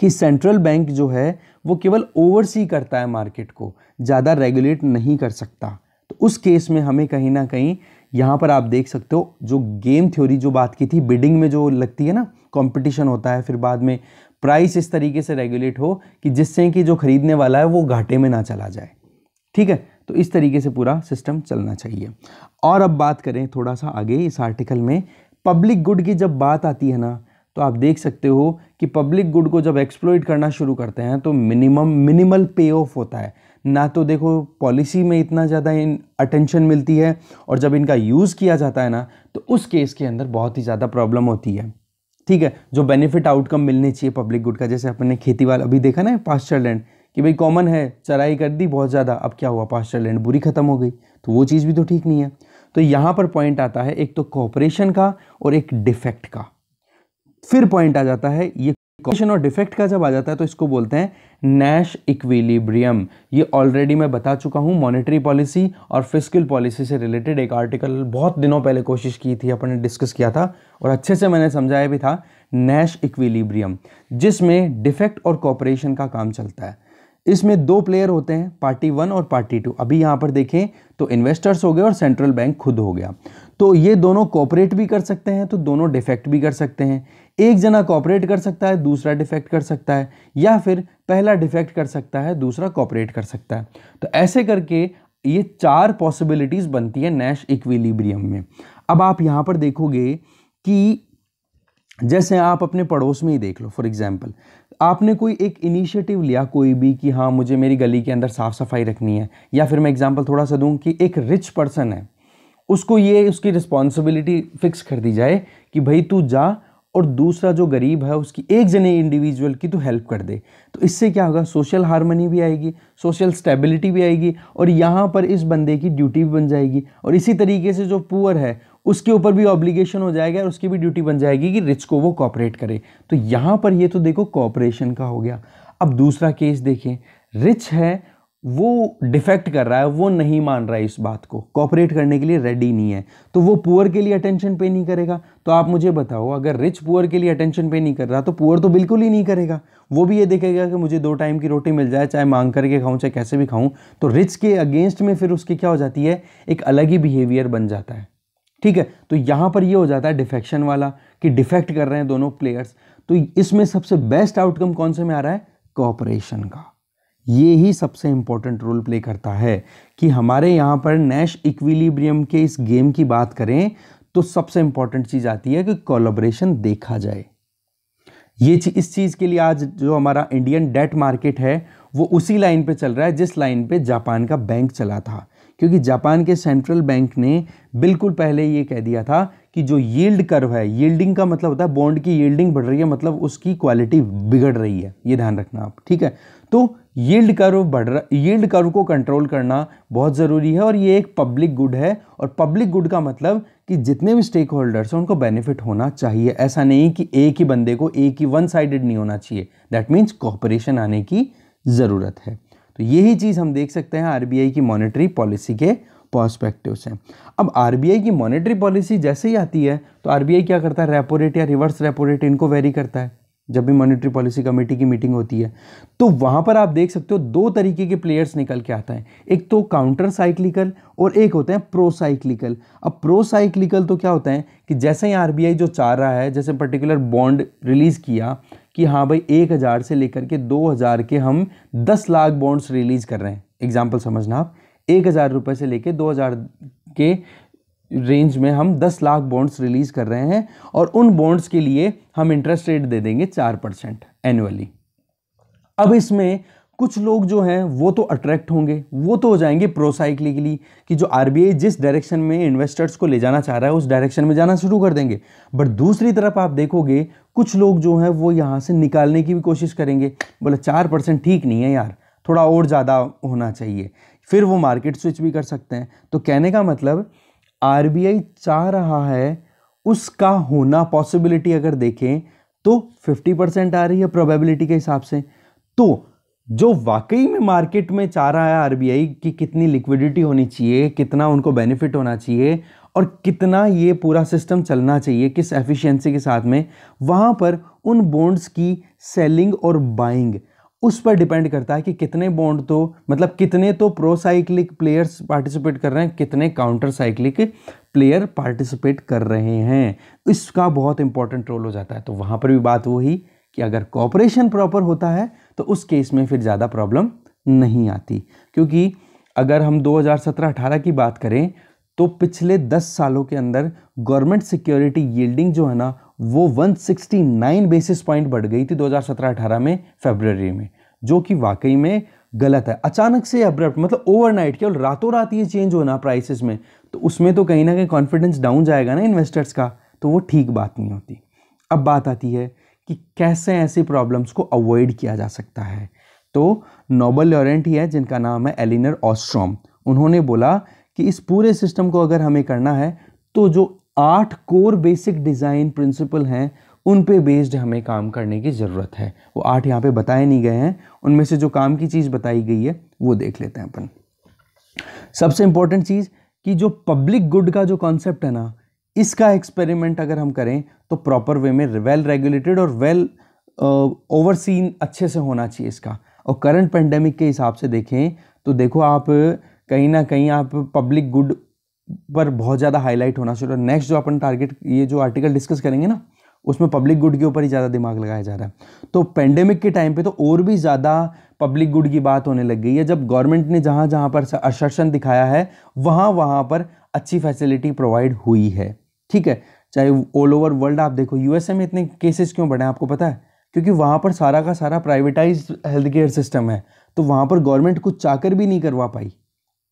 Speaker 1: कि सेंट्रल बैंक जो है वो केवल ओवरसी करता है मार्केट को ज़्यादा रेगुलेट नहीं कर सकता तो उस केस में हमें कहीं ना कहीं यहाँ पर आप देख सकते हो जो गेम थ्योरी जो बात की थी बिडिंग में जो लगती है ना कंपटीशन होता है फिर बाद में प्राइस इस तरीके से रेगुलेट हो कि जिससे कि जो खरीदने वाला है वो घाटे में ना चला जाए ठीक है तो इस तरीके से पूरा सिस्टम चलना चाहिए और अब बात करें थोड़ा सा आगे इस आर्टिकल में पब्लिक गुड की जब बात आती है ना तो आप देख सकते हो कि पब्लिक गुड को जब एक्सप्लोइ करना शुरू करते हैं तो मिनिमम मिनिमल पे ऑफ होता है ना तो देखो पॉलिसी में इतना ज़्यादा इन अटेंशन मिलती है और जब इनका यूज़ किया जाता है ना तो उस केस के अंदर बहुत ही ज़्यादा प्रॉब्लम होती है ठीक है जो बेनिफिट आउटकम मिलने चाहिए पब्लिक गुड का जैसे अपने खेती वाला अभी देखा ना पास्चर लैंड कि भाई कॉमन है चराई कर दी बहुत ज़्यादा अब क्या हुआ पास्चर लैंड बुरी ख़त्म हो गई तो वो चीज़ भी तो ठीक नहीं है तो यहाँ पर पॉइंट आता है एक तो कॉपरेशन का और एक डिफेक्ट का फिर पॉइंट आ जाता है ये कॉम्बिनेशन और डिफेक्ट का जब आ जाता है तो इसको बोलते हैं नैश इक्विलिब्रियम ये ऑलरेडी मैं बता चुका हूँ मॉनेटरी पॉलिसी और फिजिकल पॉलिसी से रिलेटेड एक आर्टिकल बहुत दिनों पहले कोशिश की थी अपने डिस्कस किया था और अच्छे से मैंने समझाया भी था नैश इक्विलिब्रियम जिसमें डिफेक्ट और कॉपरेशन का काम चलता है इसमें दो प्लेयर होते हैं पार्टी वन और पार्टी टू अभी यहाँ पर देखें तो इन्वेस्टर्स हो गए और सेंट्रल बैंक खुद हो गया तो ये दोनों कॉपरेट भी कर सकते हैं तो दोनों डिफेक्ट भी कर सकते हैं एक जना कॉपरेट कर सकता है दूसरा डिफेक्ट कर सकता है या फिर पहला डिफेक्ट कर सकता है दूसरा कॉपरेट कर सकता है तो ऐसे करके ये चार पॉसिबिलिटीज़ बनती है नैश इक्विलिब्रियम में अब आप यहाँ पर देखोगे कि जैसे आप अपने पड़ोस में ही देख लो फॉर एग्जाम्पल आपने कोई एक इनिशिएटिव लिया कोई भी कि हाँ मुझे मेरी गली के अंदर साफ़ सफाई रखनी है या फिर मैं एग्जाम्पल थोड़ा सा दूँ कि एक रिच पर्सन है उसको ये उसकी रिस्पॉन्सिबिलिटी फिक्स कर दी जाए कि भाई तू जा और दूसरा जो गरीब है उसकी एक जने इंडिविजुअल की तो हेल्प कर दे तो इससे क्या होगा सोशल हारमोनी भी आएगी सोशल स्टेबिलिटी भी आएगी और यहाँ पर इस बंदे की ड्यूटी भी बन जाएगी और इसी तरीके से जो पुअर है उसके ऊपर भी ऑब्लिगेशन हो जाएगा और उसकी भी ड्यूटी बन जाएगी कि रिच को वो कॉपरेट करे तो यहाँ पर ये तो देखो कॉपरेशन का हो गया अब दूसरा केस देखें रिच है वो डिफेक्ट कर रहा है वो नहीं मान रहा है इस बात को कॉपरेट करने के लिए रेडी नहीं है तो वो पुअर के लिए अटेंशन पे नहीं करेगा तो आप मुझे बताओ अगर रिच पुअर के लिए अटेंशन पे नहीं कर रहा तो पुअर तो बिल्कुल ही नहीं करेगा वो भी ये देखेगा कि मुझे दो टाइम की रोटी मिल जाए चाहे मांग करके खाऊं चाहे कैसे भी खाऊं तो रिच के अगेंस्ट में फिर उसकी क्या हो जाती है एक अलग ही बिहेवियर बन जाता है ठीक है तो यहाँ पर ये हो जाता है डिफेक्शन वाला कि डिफेक्ट कर रहे हैं दोनों प्लेयर्स तो इसमें सबसे बेस्ट आउटकम कौन से में आ रहा है कॉपरेशन का ये ही सबसे इम्पोर्टेंट रोल प्ले करता है कि हमारे यहाँ पर नेश इक्विलिब्रियम के इस गेम की बात करें तो सबसे इम्पोर्टेंट चीज़ आती है कि कोलोब्रेशन देखा जाए ये इस चीज़ के लिए आज जो हमारा इंडियन डेट मार्केट है वो उसी लाइन पे चल रहा है जिस लाइन पे जापान का बैंक चला था क्योंकि जापान के सेंट्रल बैंक ने बिल्कुल पहले ये कह दिया था कि जो यील्ड कर्व है यील्डिंग का मतलब होता है बॉन्ड की यील्डिंग बढ़ रही है मतलब उसकी क्वालिटी बिगड़ रही है ये ध्यान रखना आप ठीक है तो यील्ड कर्व बढ़ रहा यील्ड कर्व को कंट्रोल करना बहुत ज़रूरी है और ये एक पब्लिक गुड है और पब्लिक गुड का मतलब कि जितने भी स्टेक होल्डर्स हैं उनको बेनिफिट होना चाहिए ऐसा नहीं कि एक ही बंदे को एक ही वन साइडेड नहीं होना चाहिए दैट मीन्स कॉपरेशन आने की ज़रूरत है तो यही चीज़ हम देख सकते हैं आर की मॉनिटरी पॉलिसी के पॉस्पेक्टिव से अब आर की मॉनिटरी पॉलिसी जैसे ही आती है तो आर क्या करता है रेपो रेट या रिवर्स रेपो रेट इनको वेरी करता है जब भी मॉनेटरी पॉलिसी कमेटी की मीटिंग होती है तो वहाँ पर आप देख सकते हो दो तरीके के प्लेयर्स निकल के आते हैं एक तो काउंटर साइक्लिकल और एक होते हैं प्रो साइक्लिकल अब प्रो साइक्लिकल तो क्या होता है कि जैसे ही आरबीआई जो चाह रहा है जैसे पर्टिकुलर बॉन्ड रिलीज़ किया कि हाँ भाई एक हज़ार से लेकर के दो हज़ार के हम दस लाख बॉन्ड्स रिलीज़ कर रहे हैं एग्जाम्पल समझना आप एक हज़ार रुपये से लेकर दो हज़ार के रेंज में हम 10 लाख बॉन्ड्स रिलीज़ कर रहे हैं और उन बॉन्ड्स के लिए हम इंटरेस्ट रेट दे देंगे चार परसेंट एनुअली अब इसमें कुछ लोग जो हैं वो तो अट्रैक्ट होंगे वो तो हो जाएंगे प्रोसाइक्लिकली कि जो आर जिस डायरेक्शन में इन्वेस्टर्स को ले जाना चाह रहा है उस डायरेक्शन में जाना शुरू कर देंगे बट दूसरी तरफ आप देखोगे कुछ लोग जो हैं वो यहाँ से निकालने की भी कोशिश करेंगे बोले चार परसेंट ठीक नहीं है यार थोड़ा और ज़्यादा होना चाहिए फिर वो मार्केट स्विच भी कर सकते हैं तो कहने का मतलब आरबीआई चाह रहा है उसका होना पॉसिबिलिटी अगर देखें तो 50 परसेंट आ रही है प्रोबेबिलिटी के हिसाब से तो जो वाकई में मार्केट में चाह रहा है आरबीआई कि कितनी लिक्विडिटी होनी चाहिए कितना उनको बेनिफिट होना चाहिए और कितना ये पूरा सिस्टम चलना चाहिए किस एफिशिएंसी के साथ में वहाँ पर उन बॉन्ड्स की सेलिंग और बाइंग उस पर डिपेंड करता है कि कितने बॉन्ड तो मतलब कितने तो प्रो साइक्लिक प्लेयर्स पार्टिसिपेट कर रहे हैं कितने काउंटर साइक्लिक प्लेयर पार्टिसिपेट कर रहे हैं इसका बहुत इंपॉर्टेंट रोल हो जाता है तो वहाँ पर भी बात वही कि अगर कॉपरेशन प्रॉपर होता है तो उस केस में फिर ज़्यादा प्रॉब्लम नहीं आती क्योंकि अगर हम 2017-18 की बात करें तो पिछले 10 सालों के अंदर गवर्नमेंट सिक्योरिटी यील्डिंग जो है ना वो 169 बेसिस पॉइंट बढ़ गई थी 2017-18 में फेबररी में जो कि वाकई में गलत है अचानक से अब्रप्ट मतलब ओवरनाइट केवल रातों रात ये चेंज होना प्राइसेस में तो उसमें तो कहीं ना कहीं कॉन्फिडेंस डाउन जाएगा ना इन्वेस्टर्स का तो वो ठीक बात नहीं होती अब बात आती है कि कैसे ऐसी प्रॉब्लम्स को अवॉइड किया जा सकता है तो नोबल लॉरेंट ही है जिनका नाम है एलिनर ऑस्ट्रॉम उन्होंने बोला कि इस पूरे सिस्टम को अगर हमें करना है तो जो आठ कोर बेसिक डिज़ाइन प्रिंसिपल हैं उन पे बेस्ड हमें काम करने की ज़रूरत है वो आठ यहाँ पे बताए नहीं गए हैं उनमें से जो काम की चीज़ बताई गई है वो देख लेते हैं अपन सबसे इम्पोर्टेंट चीज़ कि जो पब्लिक गुड का जो कॉन्सेप्ट है ना इसका एक्सपेरिमेंट अगर हम करें तो प्रॉपर वे में वेल रेगुलेटेड और वेल ओवरसीन uh, अच्छे से होना चाहिए इसका और करंट पेंडेमिक के हिसाब से देखें तो देखो आप कहीं ना कहीं आप पब्लिक गुड पर बहुत ज़्यादा हाईलाइट होना शुरू नेक्स्ट जो अपन टारगेट ये जो आर्टिकल डिस्कस करेंगे ना उसमें पब्लिक गुड के ऊपर ही ज़्यादा दिमाग लगाया जा रहा है तो पेंडेमिक के टाइम पे तो और भी ज़्यादा पब्लिक गुड की बात होने लग गई है जब गवर्नमेंट ने जहाँ जहाँ पर आशासन दिखाया है वहाँ वहाँ पर अच्छी फैसिलिटी प्रोवाइड हुई है ठीक है चाहे ऑल ओवर वर्ल्ड आप देखो यूएसए में इतने केसेस क्यों बढ़े हैं आपको पता है क्योंकि वहाँ पर सारा का सारा प्राइवेटाइज हेल्थ केयर सिस्टम है तो वहाँ पर गवर्नमेंट कुछ चाकर भी नहीं करवा पाई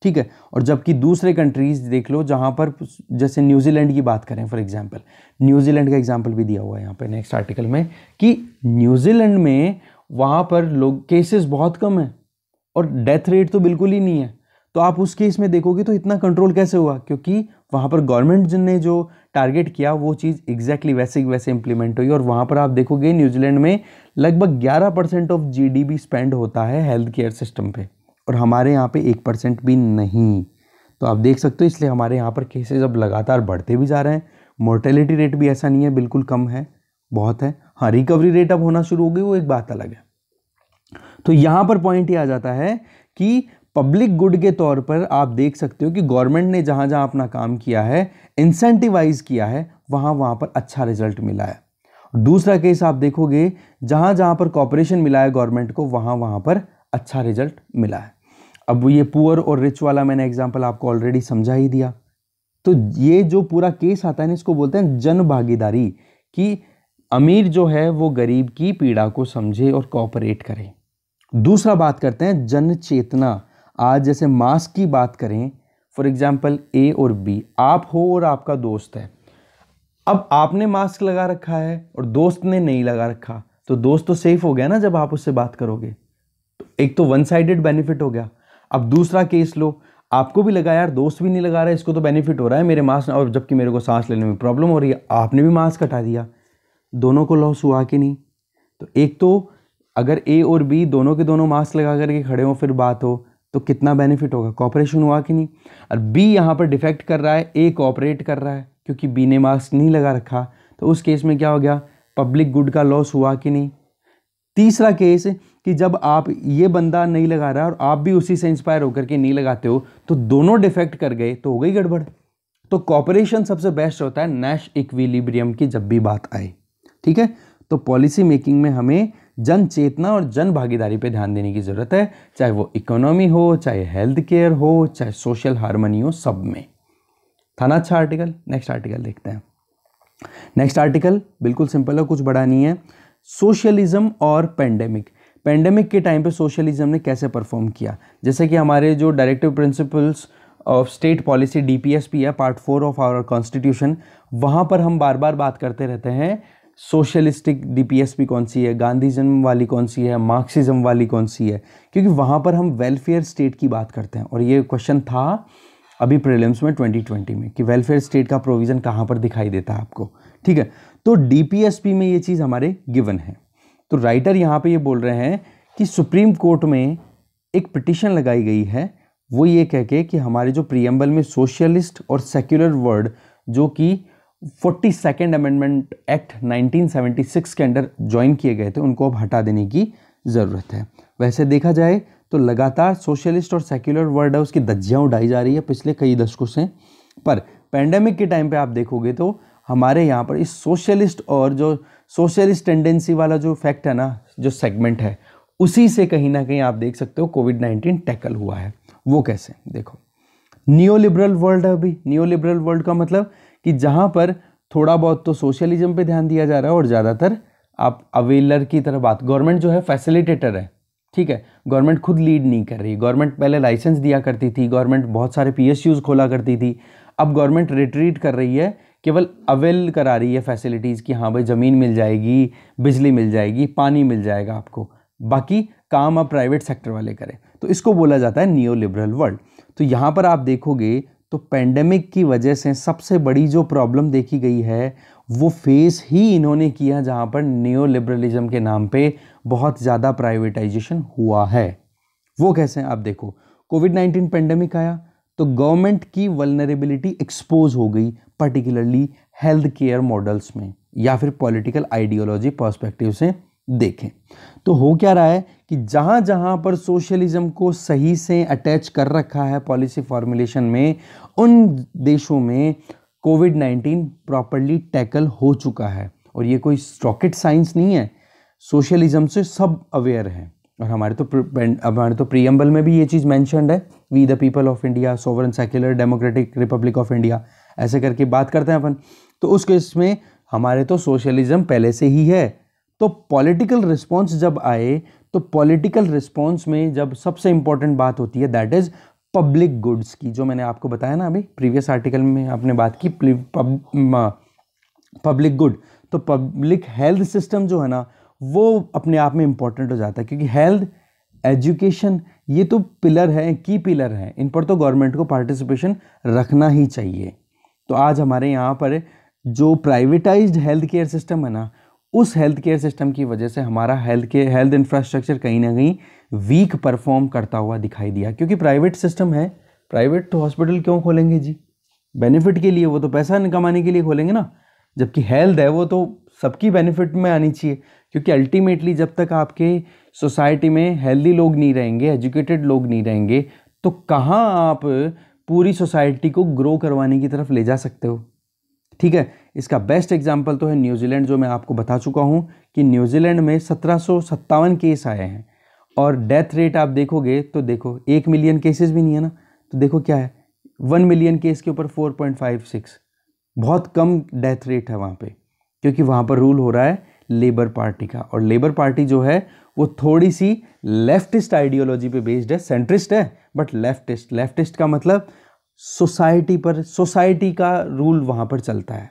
Speaker 1: ठीक है और जबकि दूसरे कंट्रीज देख लो जहाँ पर जैसे न्यूजीलैंड की बात करें फॉर एग्जांपल न्यूजीलैंड का एग्जांपल भी दिया हुआ है यहाँ पे नेक्स्ट आर्टिकल में कि न्यूजीलैंड में वहाँ पर लोग केसेस बहुत कम है और डेथ रेट तो बिल्कुल ही नहीं है तो आप उस केस में देखोगे तो इतना कंट्रोल कैसे हुआ क्योंकि वहाँ पर गवर्नमेंट ने जो टारगेट किया वो चीज़ एग्जैक्टली वैसे वैसे इम्प्लीमेंट हुई और वहाँ पर आप देखोगे न्यूजीलैंड में लगभग 11 परसेंट ऑफ जीडीपी स्पेंड होता है हेल्थ केयर सिस्टम पे और हमारे यहाँ पे एक परसेंट भी नहीं तो आप देख सकते हो इसलिए हमारे यहाँ पर केसेस अब लगातार बढ़ते भी जा रहे हैं मोर्टेलिटी रेट भी ऐसा नहीं है बिल्कुल कम है बहुत है हाँ रिकवरी रेट अब होना शुरू हो गई वो एक बात अलग है तो यहाँ पर पॉइंट ये आ जाता है कि पब्लिक गुड के तौर पर आप देख सकते हो कि गवर्नमेंट ने जहाँ जहाँ अपना काम किया है इंसेंटिवाइज किया है वहाँ वहाँ पर अच्छा रिजल्ट मिला है दूसरा केस आप देखोगे जहाँ जहाँ पर कॉपरेशन मिला है गवर्नमेंट को वहाँ वहाँ पर अच्छा रिजल्ट मिला है अब ये पुअर और रिच वाला मैंने एग्जाम्पल आपको ऑलरेडी समझा ही दिया तो ये जो पूरा केस आता है ना इसको बोलते हैं जन भागीदारी कि अमीर जो है वो गरीब की पीड़ा को समझे और कॉपरेट करे दूसरा बात करते हैं जन चेतना आज जैसे मास्क की बात करें फॉर एग्जाम्पल ए और बी आप हो और आपका दोस्त है अब आपने मास्क लगा रखा है और दोस्त ने नहीं लगा रखा तो दोस्त तो सेफ हो गया ना जब आप उससे बात करोगे तो एक तो वन साइडेड बेनिफिट हो गया अब दूसरा केस लो आपको भी लगा यार दोस्त भी नहीं लगा रहा है इसको तो बेनिफिट हो रहा है मेरे मास्क और जबकि मेरे को सांस लेने में प्रॉब्लम हो रही है आपने भी मास्क हटा दिया दोनों को लॉस हुआ कि नहीं तो एक तो अगर ए और बी दोनों के दोनों मास्क लगा करके खड़े हों फिर बात हो तो कितना बेनिफिट होगा कॉपरेशन हुआ कि नहीं और बी यहाँ पर डिफेक्ट कर रहा है ए कॉपरेट कर रहा है क्योंकि बी ने मास्क नहीं लगा रखा तो उस केस में क्या हो गया पब्लिक गुड का लॉस हुआ कि नहीं तीसरा केस कि जब आप ये बंदा नहीं लगा रहा और आप भी उसी से इंस्पायर होकर के नहीं लगाते हो तो दोनों डिफेक्ट कर गए तो हो गई गड़बड़ तो कॉपरेशन सबसे बेस्ट होता है नैश इक्विलिब्रियम की जब भी बात आए ठीक है तो पॉलिसी मेकिंग में हमें जन चेतना और जन भागीदारी पे ध्यान देने की ज़रूरत है चाहे वो इकोनॉमी हो चाहे हेल्थ केयर हो चाहे सोशल हारमोनी हो सब में था ना अच्छा आर्टिकल नेक्स्ट आर्टिकल देखते हैं नेक्स्ट आर्टिकल बिल्कुल सिंपल है कुछ बड़ा नहीं है सोशलिज्म और पेंडेमिक पेंडेमिक के टाइम पे सोशलिज्म ने कैसे परफॉर्म किया जैसे कि हमारे जो directive principles of state policy D है part four of our constitution वहाँ पर हम बार बार बात करते रहते हैं सोशलिस्टिक डीपीएसपी कौन सी है गांधीजम वाली कौन सी है मार्क्सिज्म वाली कौन सी है क्योंकि वहाँ पर हम वेलफेयर स्टेट की बात करते हैं और ये क्वेश्चन था अभी प्रीलिम्स में 2020 में कि वेलफेयर स्टेट का प्रोविज़न कहाँ पर दिखाई देता है आपको ठीक है तो डीपीएसपी में ये चीज़ हमारे गिवन है तो राइटर यहाँ पे ये बोल रहे हैं कि सुप्रीम कोर्ट में एक पिटिशन लगाई गई है वो ये कह के कि हमारे जो प्रियम्बल में सोशलिस्ट और सेक्युलर वर्ड जो कि फोर्टी सेकेंड अमेंडमेंट एक्ट 1976 के अंडर ज्वाइन किए गए थे उनको अब हटा देने की ज़रूरत है वैसे देखा जाए तो लगातार सोशलिस्ट और सेक्युलर वर्ड है उसकी दज्जियाँ उड़ाई जा रही है पिछले कई दशकों से पर पैंडेमिक के टाइम पे आप देखोगे तो हमारे यहाँ पर इस सोशलिस्ट और जो सोशलिस्ट टेंडेंसी वाला जो फैक्ट है ना जो सेगमेंट है उसी से कहीं ना कहीं आप देख सकते हो कोविड नाइन्टीन टैकल हुआ है वो कैसे देखो नियो लिबरल वर्ल्ड है अभी नियो लिबरल वर्ल्ड का मतलब कि जहाँ पर थोड़ा बहुत तो सोशलिज्म पे ध्यान दिया जा रहा है और ज़्यादातर आप अवेलर की तरह बात गवर्नमेंट जो है फैसिलिटेटर है ठीक है गवर्नमेंट खुद लीड नहीं कर रही गवर्नमेंट पहले लाइसेंस दिया करती थी गवर्नमेंट बहुत सारे पी खोला करती थी अब गवर्नमेंट रिट्रीट कर रही है केवल अवेल करा रही है फैसिलिटीज़ कि हाँ भाई ज़मीन मिल जाएगी बिजली मिल जाएगी पानी मिल जाएगा आपको बाकी काम अब प्राइवेट सेक्टर वाले करें तो इसको बोला जाता है नियो लिबरल वर्ल्ड तो यहाँ पर आप देखोगे तो पेंडेमिक की वजह से सबसे बड़ी जो प्रॉब्लम देखी गई है वो फेस ही इन्होंने किया जहाँ पर नियो लिबरलिज़म के नाम पे बहुत ज़्यादा प्राइवेटाइजेशन हुआ है वो कैसे आप देखो कोविड नाइन्टीन पेंडेमिक आया तो गवर्नमेंट की वलनरेबिलिटी एक्सपोज हो गई पर्टिकुलरली हेल्थ केयर मॉडल्स में या फिर पॉलिटिकल आइडियोलॉजी पर्सपेक्टिव से देखें तो हो क्या रहा है कि जहाँ जहाँ पर सोशलिज्म को सही से अटैच कर रखा है पॉलिसी फॉर्मुलेशन में उन देशों में कोविड नाइन्टीन प्रॉपरली टैकल हो चुका है और ये कोई रॉकेट साइंस नहीं है सोशलिज्म से सब अवेयर हैं और हमारे तो हमारे तो प्रियम्बल में भी ये चीज़ मैंशनड है we the people of India sovereign secular democratic republic of India ऐसे करके बात करते हैं अपन तो उस केस में हमारे तो सोशलिज्म पहले से ही है तो पॉलिटिकल रिस्पॉन्स जब आए तो पॉलिटिकल रिस्पॉन्स में जब सबसे इंपॉर्टेंट बात होती है दैट इज़ पब्लिक गुड्स की जो मैंने आपको बताया ना अभी प्रीवियस आर्टिकल में आपने बात की पब्लिक गुड तो पब्लिक हेल्थ सिस्टम जो है ना वो अपने आप में इम्पॉर्टेंट हो जाता है क्योंकि हेल्थ एजुकेशन ये तो पिलर है की पिलर है इन पर तो गवर्नमेंट को पार्टिसिपेशन रखना ही चाहिए तो आज हमारे यहाँ पर जो प्राइवेटाइज्ड हेल्थ केयर सिस्टम है ना उस हेल्थ केयर सिस्टम की वजह से हमारा हेल्थ के हेल्थ इंफ्रास्ट्रक्चर कहीं ना कहीं वीक परफॉर्म करता हुआ दिखाई दिया क्योंकि प्राइवेट सिस्टम है प्राइवेट तो हॉस्पिटल क्यों खोलेंगे जी बेनिफिट के लिए वो तो पैसा कमाने के लिए खोलेंगे ना जबकि हेल्थ है वो तो सबकी बेनिफिट में आनी चाहिए क्योंकि अल्टीमेटली जब तक आपके सोसाइटी में हेल्दी लोग नहीं रहेंगे एजुकेटेड लोग नहीं रहेंगे तो कहाँ आप पूरी सोसाइटी को ग्रो करवाने की तरफ ले जा सकते हो ठीक है इसका बेस्ट एग्जाम्पल तो है न्यूजीलैंड जो मैं आपको बता चुका हूँ कि न्यूजीलैंड में सत्रह केस आए हैं और डेथ रेट आप देखोगे तो देखो एक मिलियन केसेस भी नहीं है ना तो देखो क्या है वन मिलियन केस के ऊपर फोर पॉइंट फाइव सिक्स बहुत कम डेथ रेट है वहाँ पे क्योंकि वहाँ पर रूल हो रहा है लेबर पार्टी का और लेबर पार्टी जो है वो थोड़ी सी लेफ्टिस्ट आइडियोलॉजी पे बेस्ड है सेंट्रिस्ट है बट लेफ्टिस्ट लेफ्टिस्ट का मतलब सोसाइटी पर सोसाइटी का रूल वहाँ पर चलता है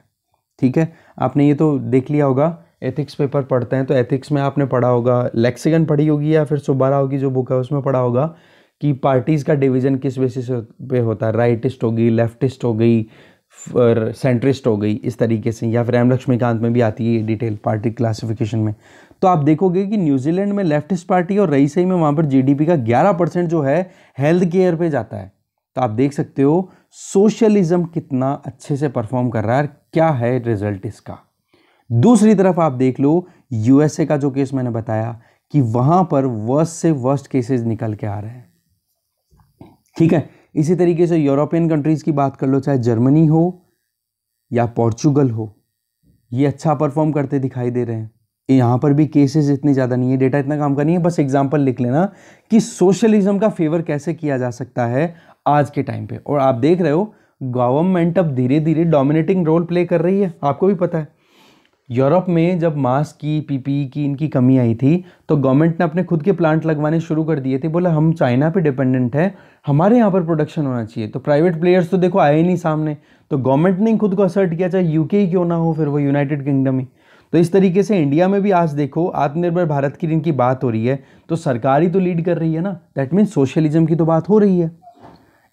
Speaker 1: ठीक है आपने ये तो देख लिया होगा एथिक्स पेपर पढ़ते हैं तो एथिक्स में आपने पढ़ा होगा लेक्सिकन पढ़ी होगी या फिर सुबारा की जो बुक है उसमें पढ़ा होगा कि पार्टीज़ का डिवीज़न किस बेसिस पे होता है राइटिस्ट होगी लेफ्टिस्ट हो गई सेंट्रिस्ट हो गई इस तरीके से या फिर एम लक्ष्मीकांत में भी आती है ये डिटेल पार्टी क्लासिफिकेशन में तो आप देखोगे कि न्यूजीलैंड में लेफ्टिस्ट पार्टी और रईसई में वहाँ पर जीडीपी का 11 परसेंट जो है हेल्थ केयर पे जाता है तो आप देख सकते हो सोशलिज्म कितना अच्छे से परफॉर्म कर रहा है क्या है रिजल्ट इसका दूसरी तरफ आप देख लो यूएसए का जो केस मैंने बताया कि वहाँ पर वर्स्ट से वर्स्ट केसेस निकल के आ रहे हैं ठीक है इसी तरीके से यूरोपियन कंट्रीज़ की बात कर लो चाहे जर्मनी हो या पोर्चुगल हो ये अच्छा परफॉर्म करते दिखाई दे रहे हैं यहाँ पर भी केसेस इतने ज़्यादा नहीं है डेटा इतना काम का नहीं है बस एग्जाम्पल लिख लेना कि सोशलिज्म का फेवर कैसे किया जा सकता है आज के टाइम पे और आप देख रहे हो गवर्नमेंट अब धीरे धीरे डोमिनेटिंग रोल प्ले कर रही है आपको भी पता है यूरोप में जब मास्क की पीपीई की इनकी कमी आई थी तो गवर्नमेंट ने अपने खुद के प्लांट लगवाने शुरू कर दिए थे बोला हम चाइना पे डिपेंडेंट है हमारे यहाँ पर प्रोडक्शन होना चाहिए तो प्राइवेट प्लेयर्स तो देखो आए नहीं सामने तो गवर्नमेंट ने खुद को असर्ट किया चाहे यूके ही क्यों ना हो फिर वो यूनाइटेड किंगडम ही तो इस तरीके से इंडिया में भी आज देखो आत्मनिर्भर भारत की इनकी बात हो रही है तो सरकार ही तो लीड कर रही है ना दैट मीन्स सोशलिज्म की तो बात हो रही है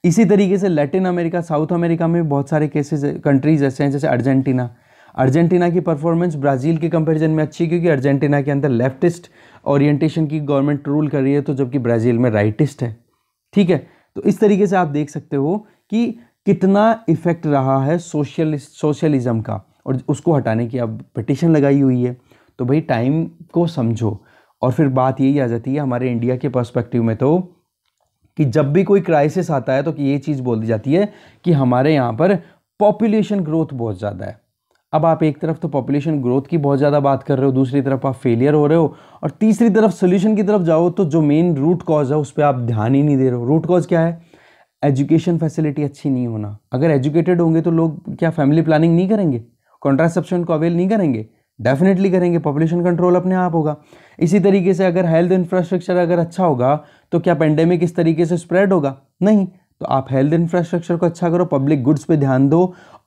Speaker 1: इसी तरीके से लैटिन अमेरिका साउथ अमेरिका में बहुत सारे केसेस कंट्रीज ऐसे हैं जैसे अर्जेंटीना अर्जेंटीना की परफॉर्मेंस ब्राज़ील के कंपैरिजन में अच्छी क्योंकि अर्जेंटीना के अंदर लेफ्टिस्ट ओरिएंटेशन की गवर्नमेंट रूल कर रही है तो जबकि ब्राज़ील में राइटिस्ट है ठीक है तो इस तरीके से आप देख सकते हो कि कितना इफ़ेक्ट रहा है सोशल सोशलिज़म का और उसको हटाने की अब पटिशन लगाई हुई है तो भाई टाइम को समझो और फिर बात यही आ जाती है हमारे इंडिया के पर्सपेक्टिव में तो कि जब भी कोई क्राइसिस आता है तो कि ये चीज़ बोल दी जाती है कि हमारे यहाँ पर पॉपुलेशन ग्रोथ बहुत ज़्यादा है अब आप एक तरफ तो पॉपुलेशन ग्रोथ की बहुत ज़्यादा बात कर रहे हो दूसरी तरफ आप फेलियर हो रहे हो और तीसरी तरफ सोल्यूशन की तरफ जाओ तो जो मेन रूट कॉज है उस पर आप ध्यान ही नहीं दे रहे हो रूट कॉज क्या है एजुकेशन फैसिलिटी अच्छी नहीं होना अगर एजुकेटेड होंगे तो लोग क्या फैमिली प्लानिंग नहीं करेंगे कॉन्ट्रासेप्शन को अवेल नहीं करेंगे डेफिनेटली करेंगे पॉपुलेशन कंट्रोल अपने आप होगा इसी तरीके से अगर हेल्थ इंफ्रास्ट्रक्चर अगर अच्छा होगा तो क्या पेंडेमिक इस तरीके से स्प्रेड होगा नहीं तो आप हेल्थ इंफ्रास्ट्रक्चर को अच्छा करो पब्लिक गुड्स पे ध्यान दो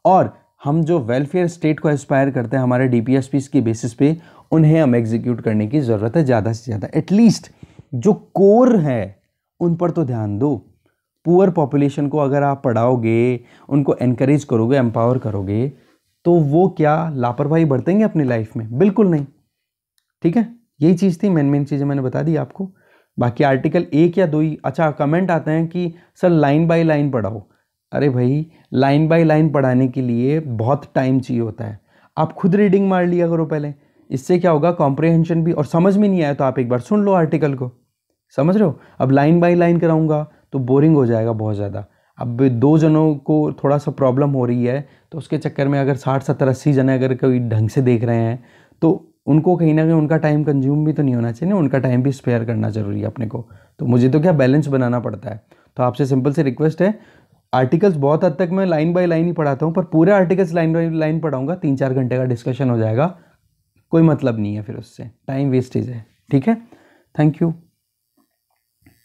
Speaker 1: और हम जो वेलफेयर स्टेट को एस्पायर करते हैं हमारे डी की बेसिस पे उन्हें हम एग्जीक्यूट करने की ज़रूरत है ज़्यादा से ज़्यादा एटलीस्ट जो कोर है उन पर तो ध्यान दो पुअर पॉपुलेशन को अगर आप पढ़ाओगे उनको इनक्रेज करोगे एम्पावर करोगे तो वो क्या लापरवाही बरतेंगे अपनी लाइफ में बिल्कुल नहीं ठीक है यही चीज़ थी मेन मेन चीज़ें मैंने बता दी आपको बाकी आर्टिकल एक या दो ही अच्छा कमेंट आते हैं कि सर लाइन बाय लाइन पढ़ाओ अरे भाई लाइन बाय लाइन पढ़ाने के लिए बहुत टाइम चाहिए होता है आप खुद रीडिंग मार लिया करो पहले इससे क्या होगा कॉम्प्रिहेंशन भी और समझ में नहीं आया तो आप एक बार सुन लो आर्टिकल को समझ रहे हो अब लाइन बाय लाइन कराऊंगा तो बोरिंग हो जाएगा बहुत ज़्यादा अब दो जनों को थोड़ा सा प्रॉब्लम हो रही है तो उसके चक्कर में अगर साठ सत्तर अस्सी जने अगर कोई ढंग से देख रहे हैं तो उनको कहीं ना कहीं उनका टाइम कंज्यूम भी तो नहीं होना चाहिए ना उनका टाइम भी स्पेयर करना ज़रूरी है अपने को तो मुझे तो क्या बैलेंस बनाना पड़ता है तो आपसे सिंपल से रिक्वेस्ट है आर्टिकल्स बहुत हद तक मैं लाइन बाय लाइन ही पढ़ाता हूँ पर पूरे आर्टिकल्स लाइन बाय लाइन पढ़ाऊँगा तीन चार घंटे का डिस्कशन हो जाएगा कोई मतलब नहीं है फिर उससे टाइम वेस्टेज है ठीक है थैंक यू